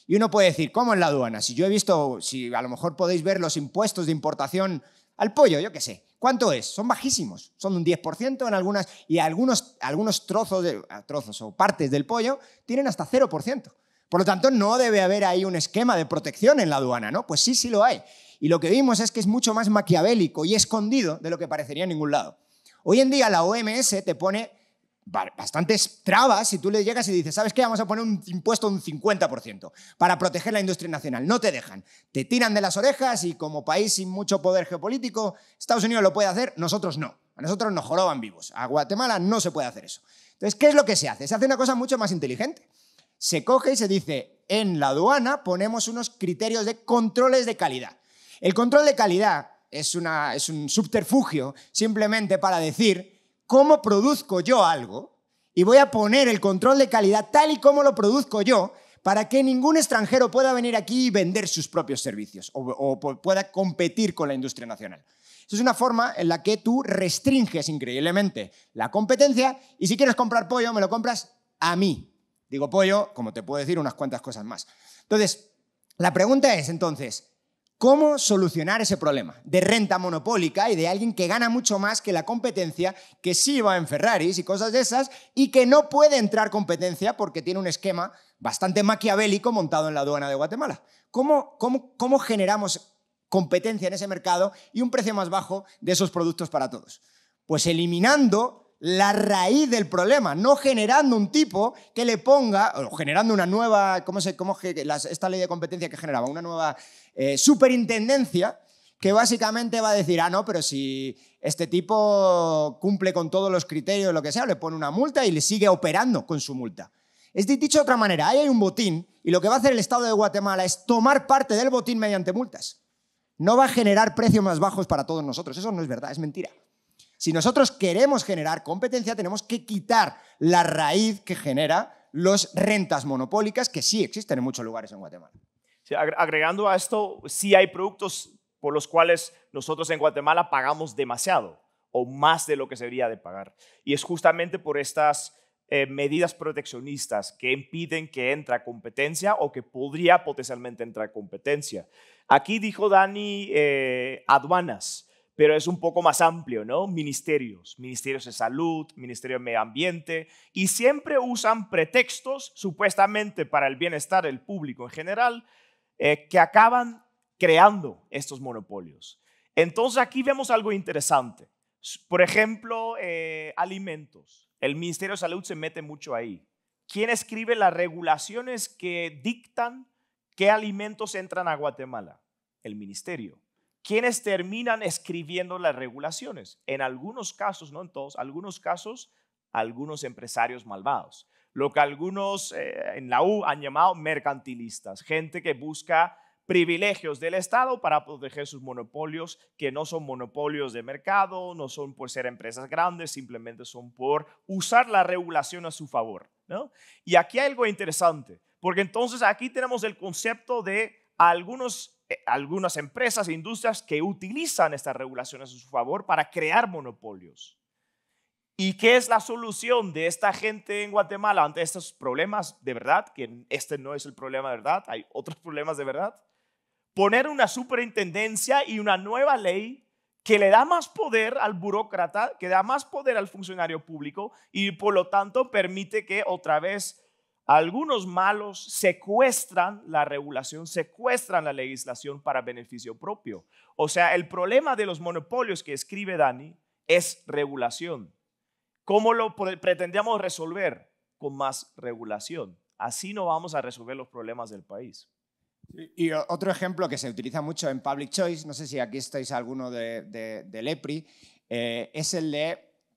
y uno puede decir, ¿cómo en la aduana? Si yo he visto, si a lo mejor podéis ver los impuestos de importación al pollo, yo qué sé. ¿Cuánto es? Son bajísimos, son un 10% en algunas y algunos, algunos trozos, de, ah, trozos o partes del pollo tienen hasta 0%. Por lo tanto, no debe haber ahí un esquema de protección en la aduana, ¿no? Pues sí, sí lo hay. Y lo que vimos es que es mucho más maquiavélico y escondido de lo que parecería en ningún lado. Hoy en día la OMS te pone bastantes trabas si tú le llegas y dices, ¿sabes qué? Vamos a poner un impuesto un 50% para proteger la industria nacional. No te dejan. Te tiran de las orejas y como país sin mucho poder geopolítico, Estados Unidos lo puede hacer, nosotros no. A nosotros nos joroban vivos. A Guatemala no se puede hacer eso. Entonces, ¿qué es lo que se hace? Se hace una cosa mucho más inteligente. Se coge y se dice, en la aduana ponemos unos criterios de controles de calidad. El control de calidad es, una, es un subterfugio simplemente para decir cómo produzco yo algo y voy a poner el control de calidad tal y como lo produzco yo para que ningún extranjero pueda venir aquí y vender sus propios servicios o, pueda competir con la industria nacional. Esa es una forma en la que tú restringes increíblemente la competencia y si quieres comprar pollo, me lo compras a mí. Digo pollo, como te puedo decir unas cuantas cosas más. Entonces, la pregunta es entonces, cómo solucionar ese problema de renta monopólica y de alguien que gana mucho más que la competencia, que sí va en Ferraris y cosas de esas, y que no puede entrar competencia porque tiene un esquema bastante maquiavélico montado en la aduana de Guatemala. ¿Cómo, cómo, generamos competencia en ese mercado y un precio más bajo de esos productos para todos? Pues eliminando la raíz del problema, no generando un tipo que le ponga, o generando una nueva, ¿cómo se, cómo, esta ley de competencia que generaba? Una nueva eh, superintendencia que básicamente va a decir, ah, no, pero si este tipo cumple con todos los criterios, lo que sea, le pone una multa y le sigue operando con su multa. Es dicho de otra manera, ahí hay un botín y lo que va a hacer el Estado de Guatemala es tomar parte del botín mediante multas. No va a generar precios más bajos para todos nosotros. Eso no es verdad, es mentira. Si nosotros queremos generar competencia, tenemos que quitar la raíz que genera las rentas monopólicas que sí existen en muchos lugares en Guatemala. Agregando a esto, sí hay productos por los cuales nosotros en Guatemala pagamos demasiado o más de lo que se debería de pagar. Y es justamente por estas eh, medidas proteccionistas que impiden que entra competencia o que podría potencialmente entrar competencia. Aquí dijo Dani eh, aduanas, pero es un poco más amplio, ¿no? Ministerios, ministerios de salud, ministerio de medio ambiente, y siempre usan pretextos supuestamente para el bienestar del público en general, eh, que acaban creando estos monopolios. Entonces aquí vemos algo interesante. Por ejemplo, eh, alimentos. El Ministerio de Salud se mete mucho ahí. ¿Quién escribe las regulaciones que dictan qué alimentos entran a Guatemala? El Ministerio. ¿Quiénes terminan escribiendo las regulaciones? En algunos casos, no en todos, algunos casos, algunos empresarios malvados lo que algunos eh, en la U han llamado mercantilistas, gente que busca privilegios del Estado para proteger sus monopolios, que no son monopolios de mercado, no son por ser empresas grandes, simplemente son por usar la regulación a su favor. Y aquí hay algo interesante, porque entonces aquí tenemos el concepto de algunos, eh, algunas empresas e industrias que utilizan estas regulaciones a su favor para crear monopolios. ¿Y qué es la solución de esta gente en Guatemala ante estos problemas de verdad? Que este no es el problema de verdad, hay otros problemas de verdad. Poner una superintendencia y una nueva ley que le da más poder al burócrata, que da más poder al funcionario público y por lo tanto permite que otra vez algunos malos secuestran la regulación, secuestran la legislación para beneficio propio. O sea, el problema de los monopolios que escribe Dani es regulación ¿Cómo lo pretendíamos resolver? Con más regulación. Así no vamos a resolver los problemas del país. Y otro ejemplo que se utiliza mucho en Public Choice, no sé si aquí estáis alguno de, de, del EPRI, eh, es el de,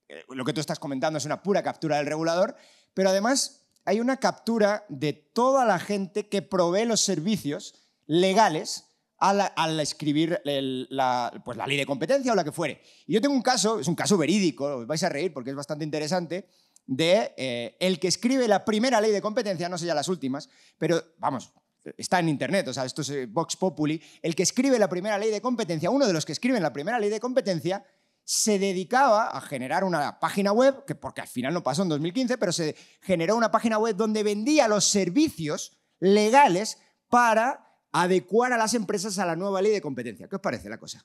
eh, lo que tú estás comentando es una pura captura del regulador, pero además hay una captura de toda la gente que provee los servicios legales al, escribir la, pues, la ley de competencia o la que fuere. Y yo tengo un caso, es un caso verídico, vais a reír porque es bastante interesante, de eh, el que escribe la primera ley de competencia, no sé ya las últimas, pero vamos, está en internet, o sea, esto es eh, Vox Populi, el que escribe la primera ley de competencia, uno de los que escriben la primera ley de competencia, se dedicaba a generar una página web, que porque al final no pasó en 2015, pero se generó una página web donde vendía los servicios legales para adecuar a las empresas a la nueva ley de competencia. ¿Qué os parece la cosa?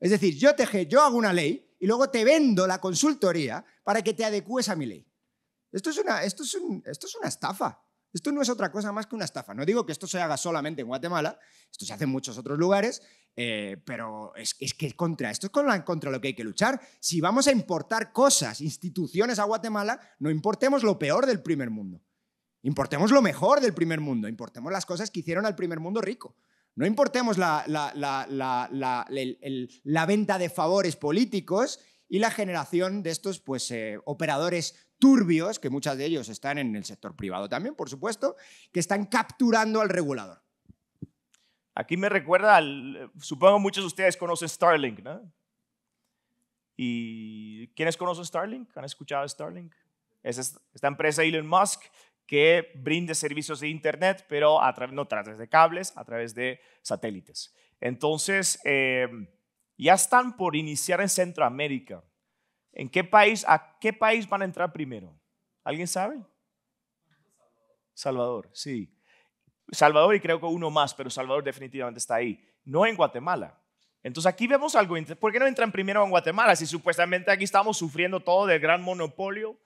Es decir, yo te, yo hago una ley y luego te vendo la consultoría para que te adecues a mi ley. Esto es una, esto es esto es una estafa. Esto no es otra cosa más que una estafa. No digo que esto se haga solamente en Guatemala, esto se hace en muchos otros lugares, eh, pero es, que contra esto es con contra lo que hay que luchar. Si vamos a importar cosas, instituciones a Guatemala, no importemos lo peor del primer mundo. Importemos lo mejor del primer mundo, importemos las cosas que hicieron al primer mundo rico. No importemos la, venta de favores políticos y la generación de estos pues, eh, operadores turbios, que muchos de ellos están en el sector privado también, por supuesto, que están capturando al regulador. Aquí me recuerda, supongo muchos de ustedes conocen Starlink, ¿no? ¿Y quiénes conocen Starlink? ¿Han escuchado Starlink? Es esta empresa Elon Musk que brinde servicios de Internet, pero a no a través de cables, a través de satélites. Entonces, em, ya están por iniciar en Centroamérica. ¿En qué país, a qué país van a entrar primero? ¿Alguien sabe? Salvador, sí. Salvador y creo que uno más, pero Salvador definitivamente está ahí. No en Guatemala. Entonces aquí vemos algo. ¿Por qué no entran primero en Guatemala si supuestamente aquí estamos sufriendo todo del gran monopolio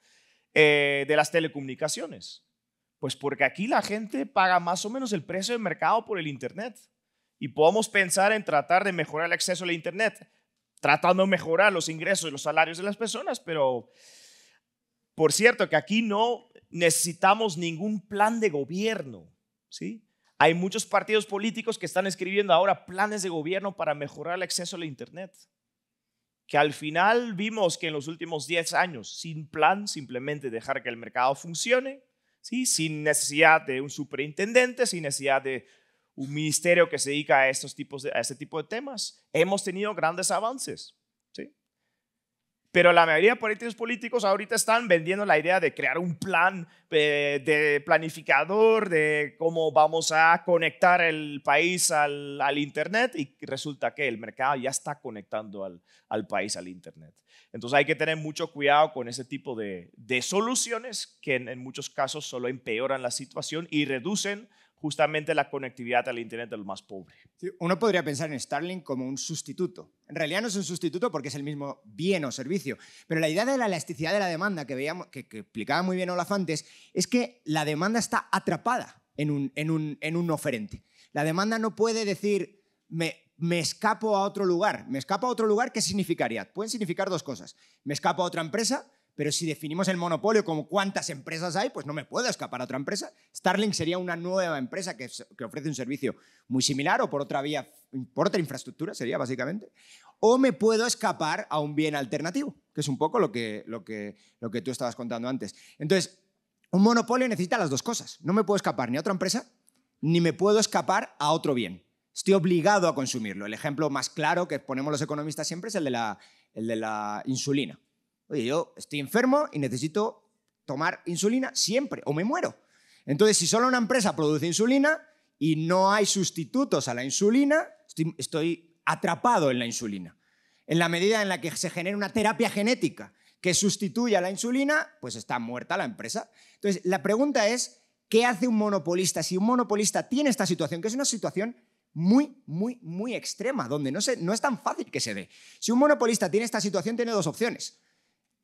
eh, de las telecomunicaciones? Pues porque aquí la gente paga más o menos el precio de mercado por el Internet. Y podemos pensar en tratar de mejorar el acceso al Internet, tratando de mejorar los ingresos y los salarios de las personas, pero por cierto que aquí no necesitamos ningún plan de gobierno, ¿sí? Hay muchos partidos políticos que están escribiendo ahora planes de gobierno para mejorar el acceso al Internet, que al final vimos que en los últimos 10 años, sin plan, simplemente dejar que el mercado funcione, ¿sí? sin necesidad de un superintendente, sin necesidad de un ministerio que se dedica a, estos tipos a este tipo de temas. Hemos tenido grandes avances. Pero la mayoría de partidos políticos ahorita están vendiendo la idea de crear un plan eh, de planificador, de cómo vamos a conectar el país al, Internet y resulta que el mercado ya está conectando al, país al Internet. Entonces hay que tener mucho cuidado con ese tipo de, soluciones que en, muchos casos solo empeoran la situación y reducen justamente la conectividad al Internet de los más pobres. uno podría pensar en Starlink como un sustituto. En realidad no es un sustituto porque es el mismo bien o servicio, pero la idea de la elasticidad de la demanda que, veíamos, que, explicaba muy bien Olafantes es que la demanda está atrapada en un, en oferente. La demanda no puede decir, me, me escapo a otro lugar. Me escapo a otro lugar, ¿qué significaría? Pueden significar dos cosas. Me escapo a otra empresa pero si definimos el monopolio como cuántas empresas hay, pues no me puedo escapar a otra empresa. Starlink sería una nueva empresa que, ofrece un servicio muy similar o por otra vía, por infraestructura sería básicamente. O me puedo escapar a un bien alternativo, que es un poco lo que, tú estabas contando antes. Entonces, un monopolio necesita las dos cosas. No me puedo escapar ni a otra empresa, ni me puedo escapar a otro bien. Estoy obligado a consumirlo. El ejemplo más claro que ponemos los economistas siempre es el de la insulina yo estoy enfermo y necesito tomar insulina siempre o me muero. Entonces, si solo una empresa produce insulina y no hay sustitutos a la insulina, estoy, atrapado en la insulina. En la medida en la que se genera una terapia genética que sustituya la insulina, pues está muerta la empresa. Entonces, la pregunta es, ¿qué hace un monopolista? Si un monopolista tiene esta situación, que es una situación muy, muy, muy extrema, donde no, no es tan fácil que se dé. Si un monopolista tiene esta situación, tiene dos opciones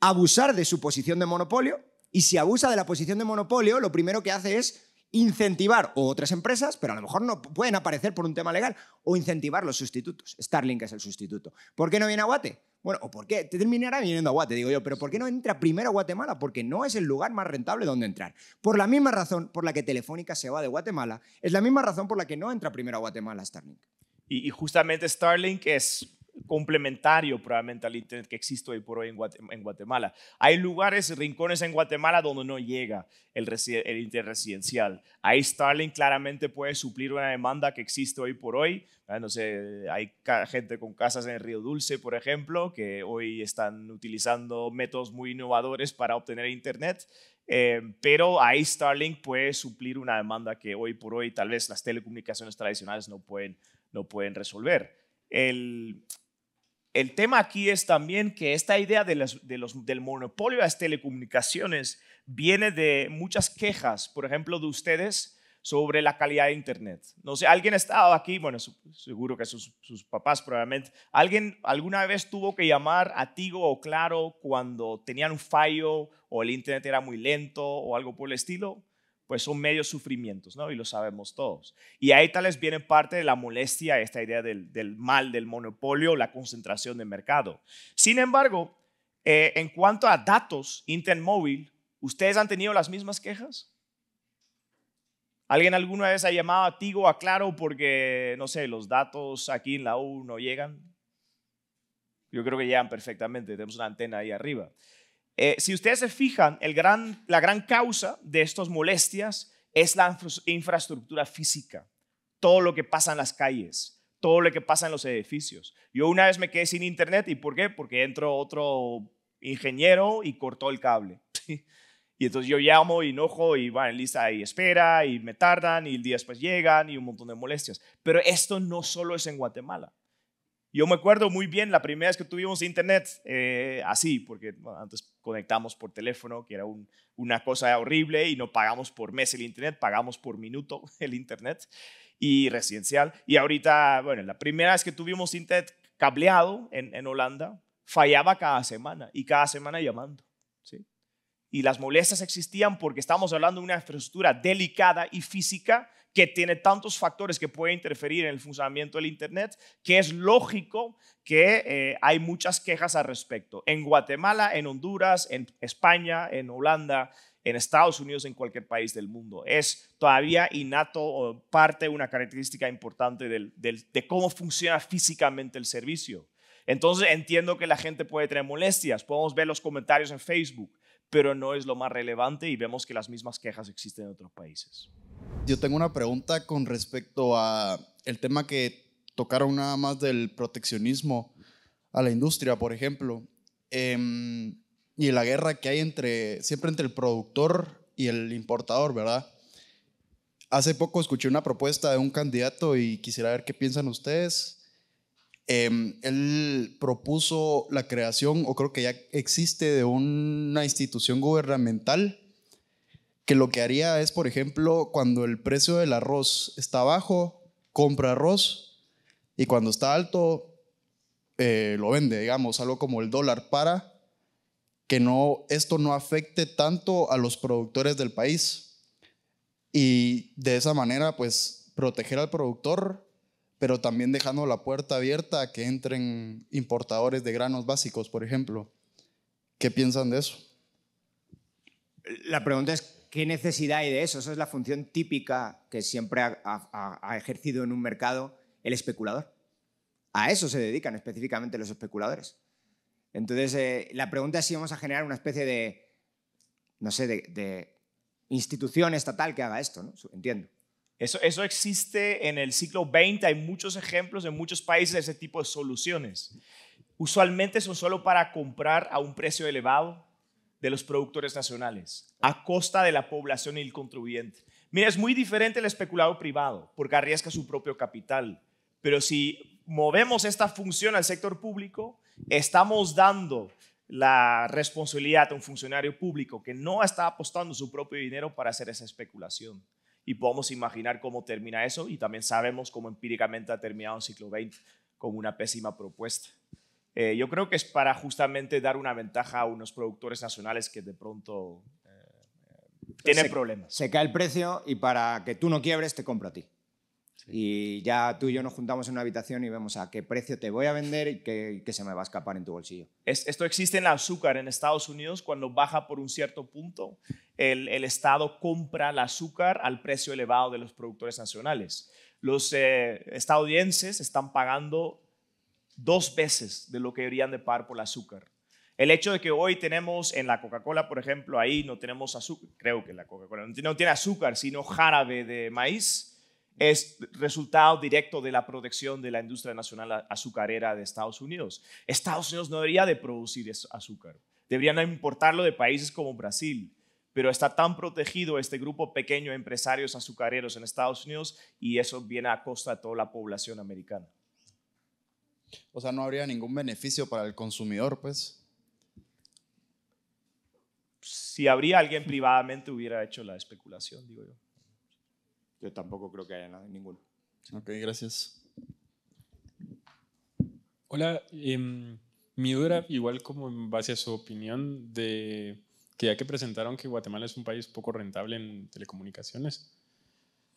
abusar de su posición de monopolio y si abusa de la posición de monopolio, lo primero que hace es incentivar otras empresas, pero a lo mejor no pueden aparecer por un tema legal, o incentivar los sustitutos. Starlink es el sustituto. ¿Por qué no viene a Guate? Bueno, ¿o por qué? Terminará viniendo a Guate, digo yo, pero ¿por qué no entra primero a Guatemala? Porque no es el lugar más rentable donde entrar. Por la misma razón por la que Telefónica se va de Guatemala, es la misma razón por la que no entra primero a Guatemala Starlink. Y, y justamente Starlink es complementario probablemente al Internet que existe hoy por hoy en Guatemala. Hay lugares, rincones en Guatemala donde no llega el, el Internet residencial. Ahí Starlink claramente puede suplir una demanda que existe hoy por hoy. No sé, hay gente con casas en Río Dulce, por ejemplo, que hoy están utilizando métodos muy innovadores para obtener Internet. Eh, pero ahí Starlink puede suplir una demanda que hoy por hoy tal vez las telecomunicaciones tradicionales no pueden, no pueden resolver. El, el tema aquí es también que esta idea de los, del monopolio de las telecomunicaciones viene de muchas quejas, por ejemplo, de ustedes sobre la calidad de Internet. No sé, alguien ha estado aquí, bueno, seguro que sus, sus, papás probablemente, alguien alguna vez tuvo que llamar a Tigo o Claro cuando tenían un fallo o el Internet era muy lento o algo por el estilo pues son medios sufrimientos, ¿no? Y lo sabemos todos. Y ahí tales vez viene parte de la molestia, esta idea del, mal, del monopolio, la concentración de mercado. Sin embargo, eh, en cuanto a datos móvil, ¿ustedes han tenido las mismas quejas? ¿Alguien alguna vez ha llamado a Tigo, a Claro, porque, no sé, los datos aquí en la U no llegan? Yo creo que llegan perfectamente, tenemos una antena ahí arriba. Eh, si ustedes se fijan, la gran causa de estas molestias es la infraestructura física, todo lo que pasa en las calles, todo lo que pasa en los edificios. Yo una vez me quedé sin internet, ¿y por qué? Porque entró otro ingeniero y cortó el cable. y entonces yo llamo y enojo y van en lista y espera y me tardan y el día después llegan y un montón de molestias. Pero esto no solo es en Guatemala. Yo me acuerdo muy bien la primera vez que tuvimos internet, eh, así, porque antes conectamos por teléfono, que era una cosa horrible, y no pagamos por mes el internet, pagamos por minuto el internet y residencial. Y ahorita, bueno, la primera vez que tuvimos internet cableado en, en Holanda, fallaba cada semana y cada semana llamando. ¿sí? Y las molestias existían porque estamos hablando de una infraestructura delicada y física que tiene tantos factores que pueden interferir en el funcionamiento del Internet, que es lógico que eh, hay muchas quejas al respecto. En Guatemala, en Honduras, en España, en Holanda, en Estados Unidos, en cualquier país del mundo. Es todavía innato o parte, una característica importante de cómo funciona físicamente el servicio. Entonces entiendo que la gente puede tener molestias, podemos ver los comentarios en Facebook, pero no es lo más relevante y vemos que las mismas quejas existen en otros países. Yo tengo una pregunta con respecto a el tema que tocaron nada más del proteccionismo a la industria, por ejemplo, em, y la guerra que hay entre siempre entre el productor y el importador, ¿verdad? Hace poco escuché una propuesta de un candidato y quisiera ver qué piensan ustedes. Em, él propuso la creación, o creo que ya existe, de una institución gubernamental que lo que haría es, por ejemplo, cuando el precio del arroz está bajo, compra arroz y cuando está alto, eh, lo vende, digamos, algo como el dólar para que no, esto no afecte tanto a los productores del país. Y de esa manera, pues, proteger al productor, pero también dejando la puerta abierta a que entren importadores de granos básicos, por ejemplo. ¿Qué piensan de eso? La pregunta es, ¿Qué necesidad hay de eso? Esa es la función típica que siempre ha, ejercido en un mercado el especulador. A eso se dedican específicamente los especuladores. Entonces, eh, la pregunta es si vamos a generar una especie de, no sé, de, institución estatal que haga esto, ¿no? Entiendo. Eso, eso existe en el siglo XX, hay muchos ejemplos en muchos países de ese tipo de soluciones. Usualmente son solo para comprar a un precio elevado, de los productores nacionales a costa de la población y el contribuyente. Mira, es muy diferente el especulado privado porque arriesga su propio capital, pero si movemos esta función al sector público, estamos dando la responsabilidad a un funcionario público que no está apostando su propio dinero para hacer esa especulación. Y podemos imaginar cómo termina eso y también sabemos cómo empíricamente ha terminado el ciclo XX con una pésima propuesta. Eh, yo creo que es para justamente dar una ventaja a unos productores nacionales que de pronto eh, tienen problemas. Se cae el precio y para que tú no quiebres te compro a ti. Y ya tú y yo nos juntamos en una habitación y vemos a qué precio te voy a vender y qué, se me va a escapar en tu bolsillo. Es, esto existe en el azúcar en Estados Unidos. Cuando baja por un cierto punto, el, Estado compra el azúcar al precio elevado de los productores nacionales. Los eh, estadounidenses están pagando dos veces de lo que deberían de pagar por el azúcar. El hecho de que hoy tenemos en la Coca-Cola, por ejemplo, ahí no tenemos azúcar, creo que la Coca-Cola no tiene azúcar, sino jarabe de maíz, es resultado directo de la protección de la industria nacional azucarera de Estados Unidos. Estados Unidos no debería de producir azúcar, deberían importarlo de países como Brasil, pero está tan protegido este grupo pequeño de empresarios azucareros en Estados Unidos y eso viene a costa de toda la población americana. O sea, no habría ningún beneficio para el consumidor, pues. Si habría alguien privadamente hubiera hecho la especulación, digo yo. Yo tampoco creo que haya nada, ninguno. Ok, gracias. Hola, em, mi duda, igual como en base a su opinión, de que ya que presentaron que Guatemala es un país poco rentable en telecomunicaciones,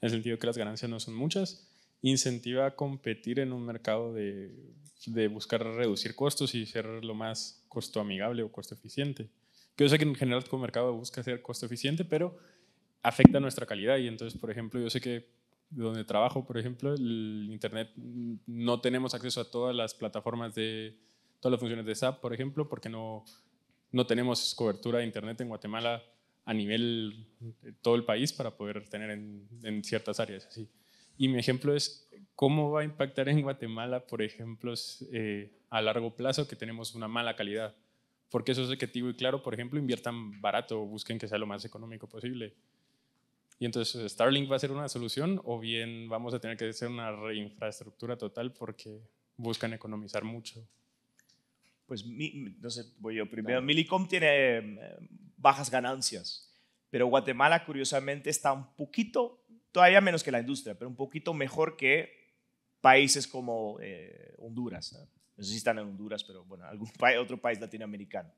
en el sentido que las ganancias no son muchas, incentiva a competir en un mercado de de buscar reducir costos y ser lo más costo amigable o costo eficiente. yo sé que en general tu mercado busca ser costo eficiente, pero afecta nuestra calidad y entonces, por ejemplo, yo sé que donde trabajo, por ejemplo, el internet mm, no tenemos acceso a todas las plataformas de todas las funciones de SAP, por ejemplo, porque no no tenemos cobertura de internet en Guatemala a nivel de todo el país para poder tener en, en ciertas áreas así. Y mi ejemplo es cómo va a impactar en Guatemala, por ejemplo, eh, a largo plazo que tenemos una mala calidad. Porque eso es objetivo y claro, por ejemplo, inviertan barato, busquen que sea lo más económico posible. Y entonces Starlink va a ser una solución o bien vamos a tener que hacer una reinfraestructura total porque buscan economizar mucho. Pues no sé, voy yo primero. Milicom tiene eh, bajas ganancias, pero Guatemala curiosamente está un poquito todavía menos que la industria, pero un poquito mejor que países como eh, Honduras. ¿no? sé si están en Honduras, pero bueno, algún otro país latinoamericano.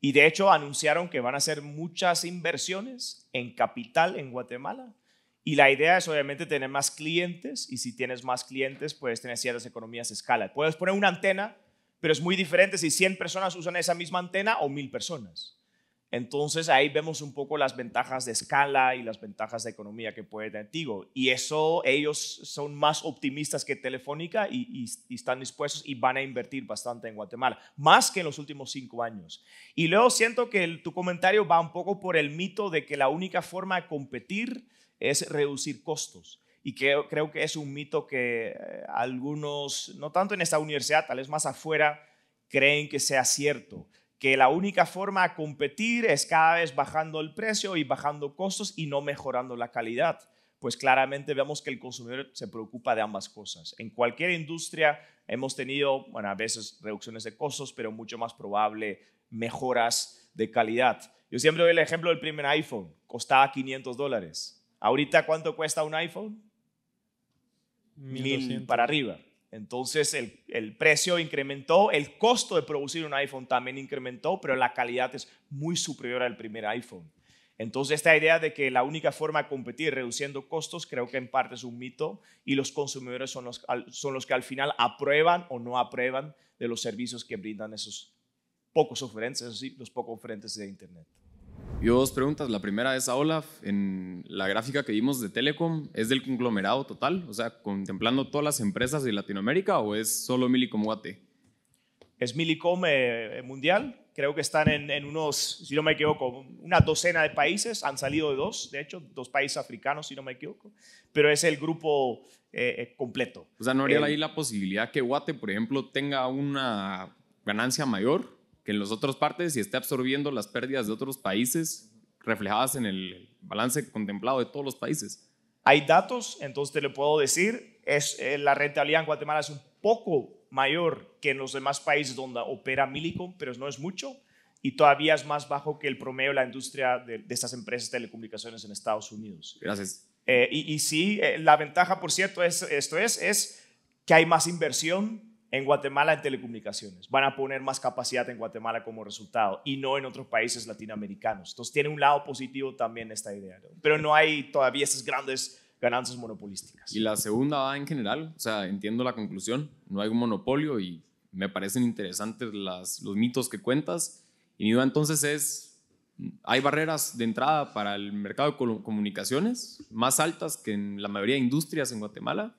Y de hecho anunciaron que van a hacer muchas inversiones en capital en Guatemala. Y la idea es obviamente tener más clientes y si tienes más clientes puedes tener ciertas economías de escala. Puedes poner una antena, pero es muy diferente si 100 personas usan esa misma antena o 1000 personas. Entonces ahí vemos un poco las ventajas de escala y las ventajas de economía que puede tener Tigo. Y eso ellos son más optimistas que Telefónica y, están dispuestos y van a invertir bastante en Guatemala, más que en los últimos cinco años. Y luego siento que tu comentario va un poco por el mito de que la única forma de competir es reducir costos. Y que, creo que es un mito que eh, algunos, no tanto en esta universidad, tal vez más afuera, creen que sea cierto que la única forma de competir es cada vez bajando el precio y bajando costos y no mejorando la calidad. Pues claramente vemos que el consumidor se preocupa de ambas cosas. En cualquier industria hemos tenido, bueno, a veces reducciones de costos, pero mucho más probable mejoras de calidad. Yo siempre doy el ejemplo del primer iPhone, costaba 500 dólares. Ahorita, ¿cuánto cuesta un iPhone? Mil para arriba. Entonces el, precio incrementó, el costo de producir un iPhone también incrementó, pero la calidad es muy superior al primer iPhone. Entonces esta idea de que la única forma de competir reduciendo costos creo que en parte es un mito y los consumidores son los, son los que al final aprueban o no aprueban de los servicios que brindan esos pocos oferentes, esos los pocos oferentes de Internet. Yo dos preguntas. La primera es a Olaf. En la gráfica que vimos de Telecom, ¿es del conglomerado total? O sea, contemplando todas las empresas de Latinoamérica o es solo Milicom Guate? Es Milicom eh, mundial. Creo que están en, unos, si no me equivoco, una docena de países. Han salido de dos, de hecho, dos países africanos, si no me equivoco. Pero es el grupo eh, eh, completo. O sea, ¿no habría ahí la posibilidad que Guate, por ejemplo, tenga una ganancia mayor que en las otras partes y esté absorbiendo las pérdidas de otros países reflejadas en el balance contemplado de todos los países. Hay datos, entonces te lo puedo decir, es, eh, la rentabilidad en Guatemala es un poco mayor que en los demás países donde opera Millicom, pero no es mucho y todavía es más bajo que el promedio de la industria de, estas empresas de telecomunicaciones en Estados Unidos. Gracias. Eh, y, sí, eh, la ventaja, por cierto, es, esto es, es que hay más inversión, en Guatemala en telecomunicaciones. Van a poner más capacidad en Guatemala como resultado y no en otros países latinoamericanos. Entonces tiene un lado positivo también esta idea, pero no hay todavía esas grandes ganancias monopolísticas. Y la segunda va en general, o sea, entiendo la conclusión, no hay un monopolio y me parecen interesantes las, los mitos que cuentas. Y mi duda entonces es, ¿hay barreras de entrada para el mercado de comunicaciones más altas que en la mayoría de industrias en Guatemala?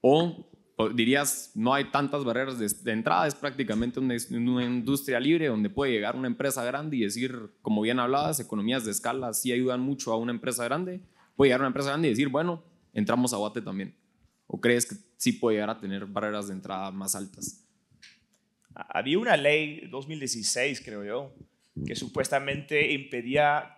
¿O dirías, no hay tantas barreras de, entrada, es prácticamente una, industria libre donde puede llegar una empresa grande y decir, como bien hablabas, economías de escala sí ayudan mucho a una empresa grande, puede llegar una empresa grande y decir, bueno, entramos a Guate también. ¿O crees que sí puede llegar a tener barreras de entrada más altas? Había una ley, 2016 creo yo, que supuestamente impedía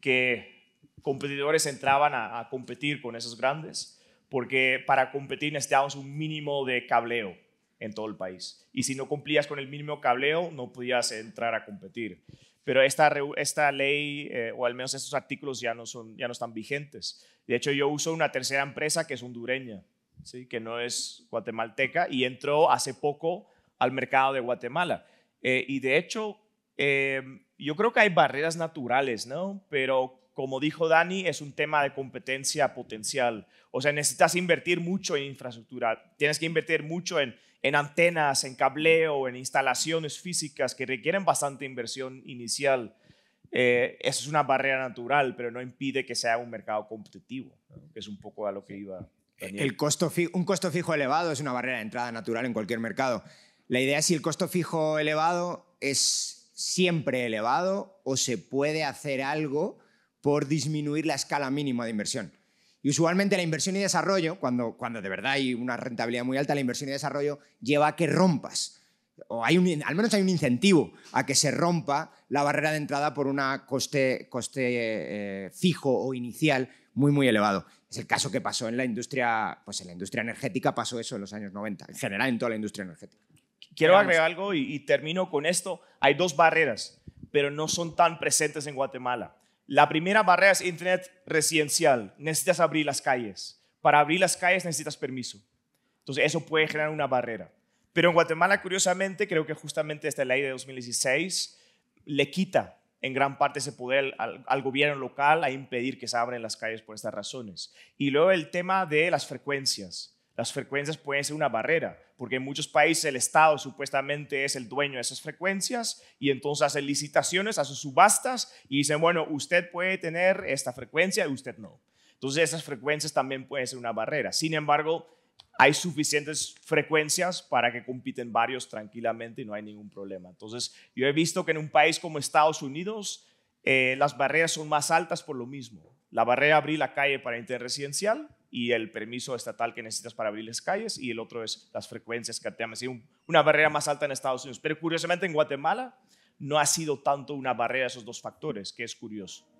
que competidores entraban a competir con esos grandes porque para competir necesitábamos un mínimo de cableo en todo el país. Y si no cumplías con el mínimo cableo, no podías entrar a competir. Pero esta, esta ley, eh, o al menos estos artículos, ya no, son, ya no están vigentes. De hecho, yo uso una tercera empresa que es hondureña, ¿sí? que no es guatemalteca, y entró hace poco al mercado de Guatemala. Eh, y de hecho, eh, yo creo que hay barreras naturales, ¿no? Pero como dijo Dani, es un tema de competencia potencial. O sea, necesitas invertir mucho en infraestructura, tienes que invertir mucho en, en antenas, en cableo, en instalaciones físicas que requieren bastante inversión inicial. Eh, eso es una barrera natural, pero no impide que sea un mercado competitivo, que es un poco a lo que iba. El costo un costo fijo elevado es una barrera de entrada natural en cualquier mercado. La idea es si el costo fijo elevado es siempre elevado o se puede hacer algo por disminuir la escala mínima de inversión. Y usualmente la inversión y desarrollo, cuando, cuando de verdad hay una rentabilidad muy alta, la inversión y desarrollo lleva a que rompas, o hay al menos hay un incentivo a que se rompa la barrera de entrada por un coste, coste eh, fijo o inicial muy, muy elevado. Es el caso que pasó en la industria, pues en la industria energética pasó eso en los años 90, en general en toda la industria energética. Quiero agregar algo y termino con esto. Hay dos barreras, pero no son tan presentes en Guatemala. La primera barrera es Internet residencial. Necesitas abrir las calles. Para abrir las calles necesitas permiso. Entonces eso puede generar una barrera. Pero en Guatemala, curiosamente, creo que justamente esta ley de 2016 le quita en gran parte ese poder al, gobierno local a impedir que se abren las calles por estas razones. Y luego el tema de las frecuencias. Las frecuencias pueden ser una barrera, porque en muchos países el Estado supuestamente es el dueño de esas frecuencias y entonces hace licitaciones, hace subastas y dicen, bueno, usted puede tener esta frecuencia y usted no. Entonces esas frecuencias también pueden ser una barrera. Sin embargo, hay suficientes frecuencias para que compiten varios tranquilamente y no hay ningún problema. Entonces yo he visto que en un país como Estados Unidos eh, las barreras son más altas por lo mismo. La barrera a la calle para interresidencial y el permiso estatal que necesitas para abrir calles y el otro es las frecuencias que te han una barrera más alta en Estados Unidos. Pero curiosamente en Guatemala no ha sido tanto una barrera esos dos factores, que es curioso.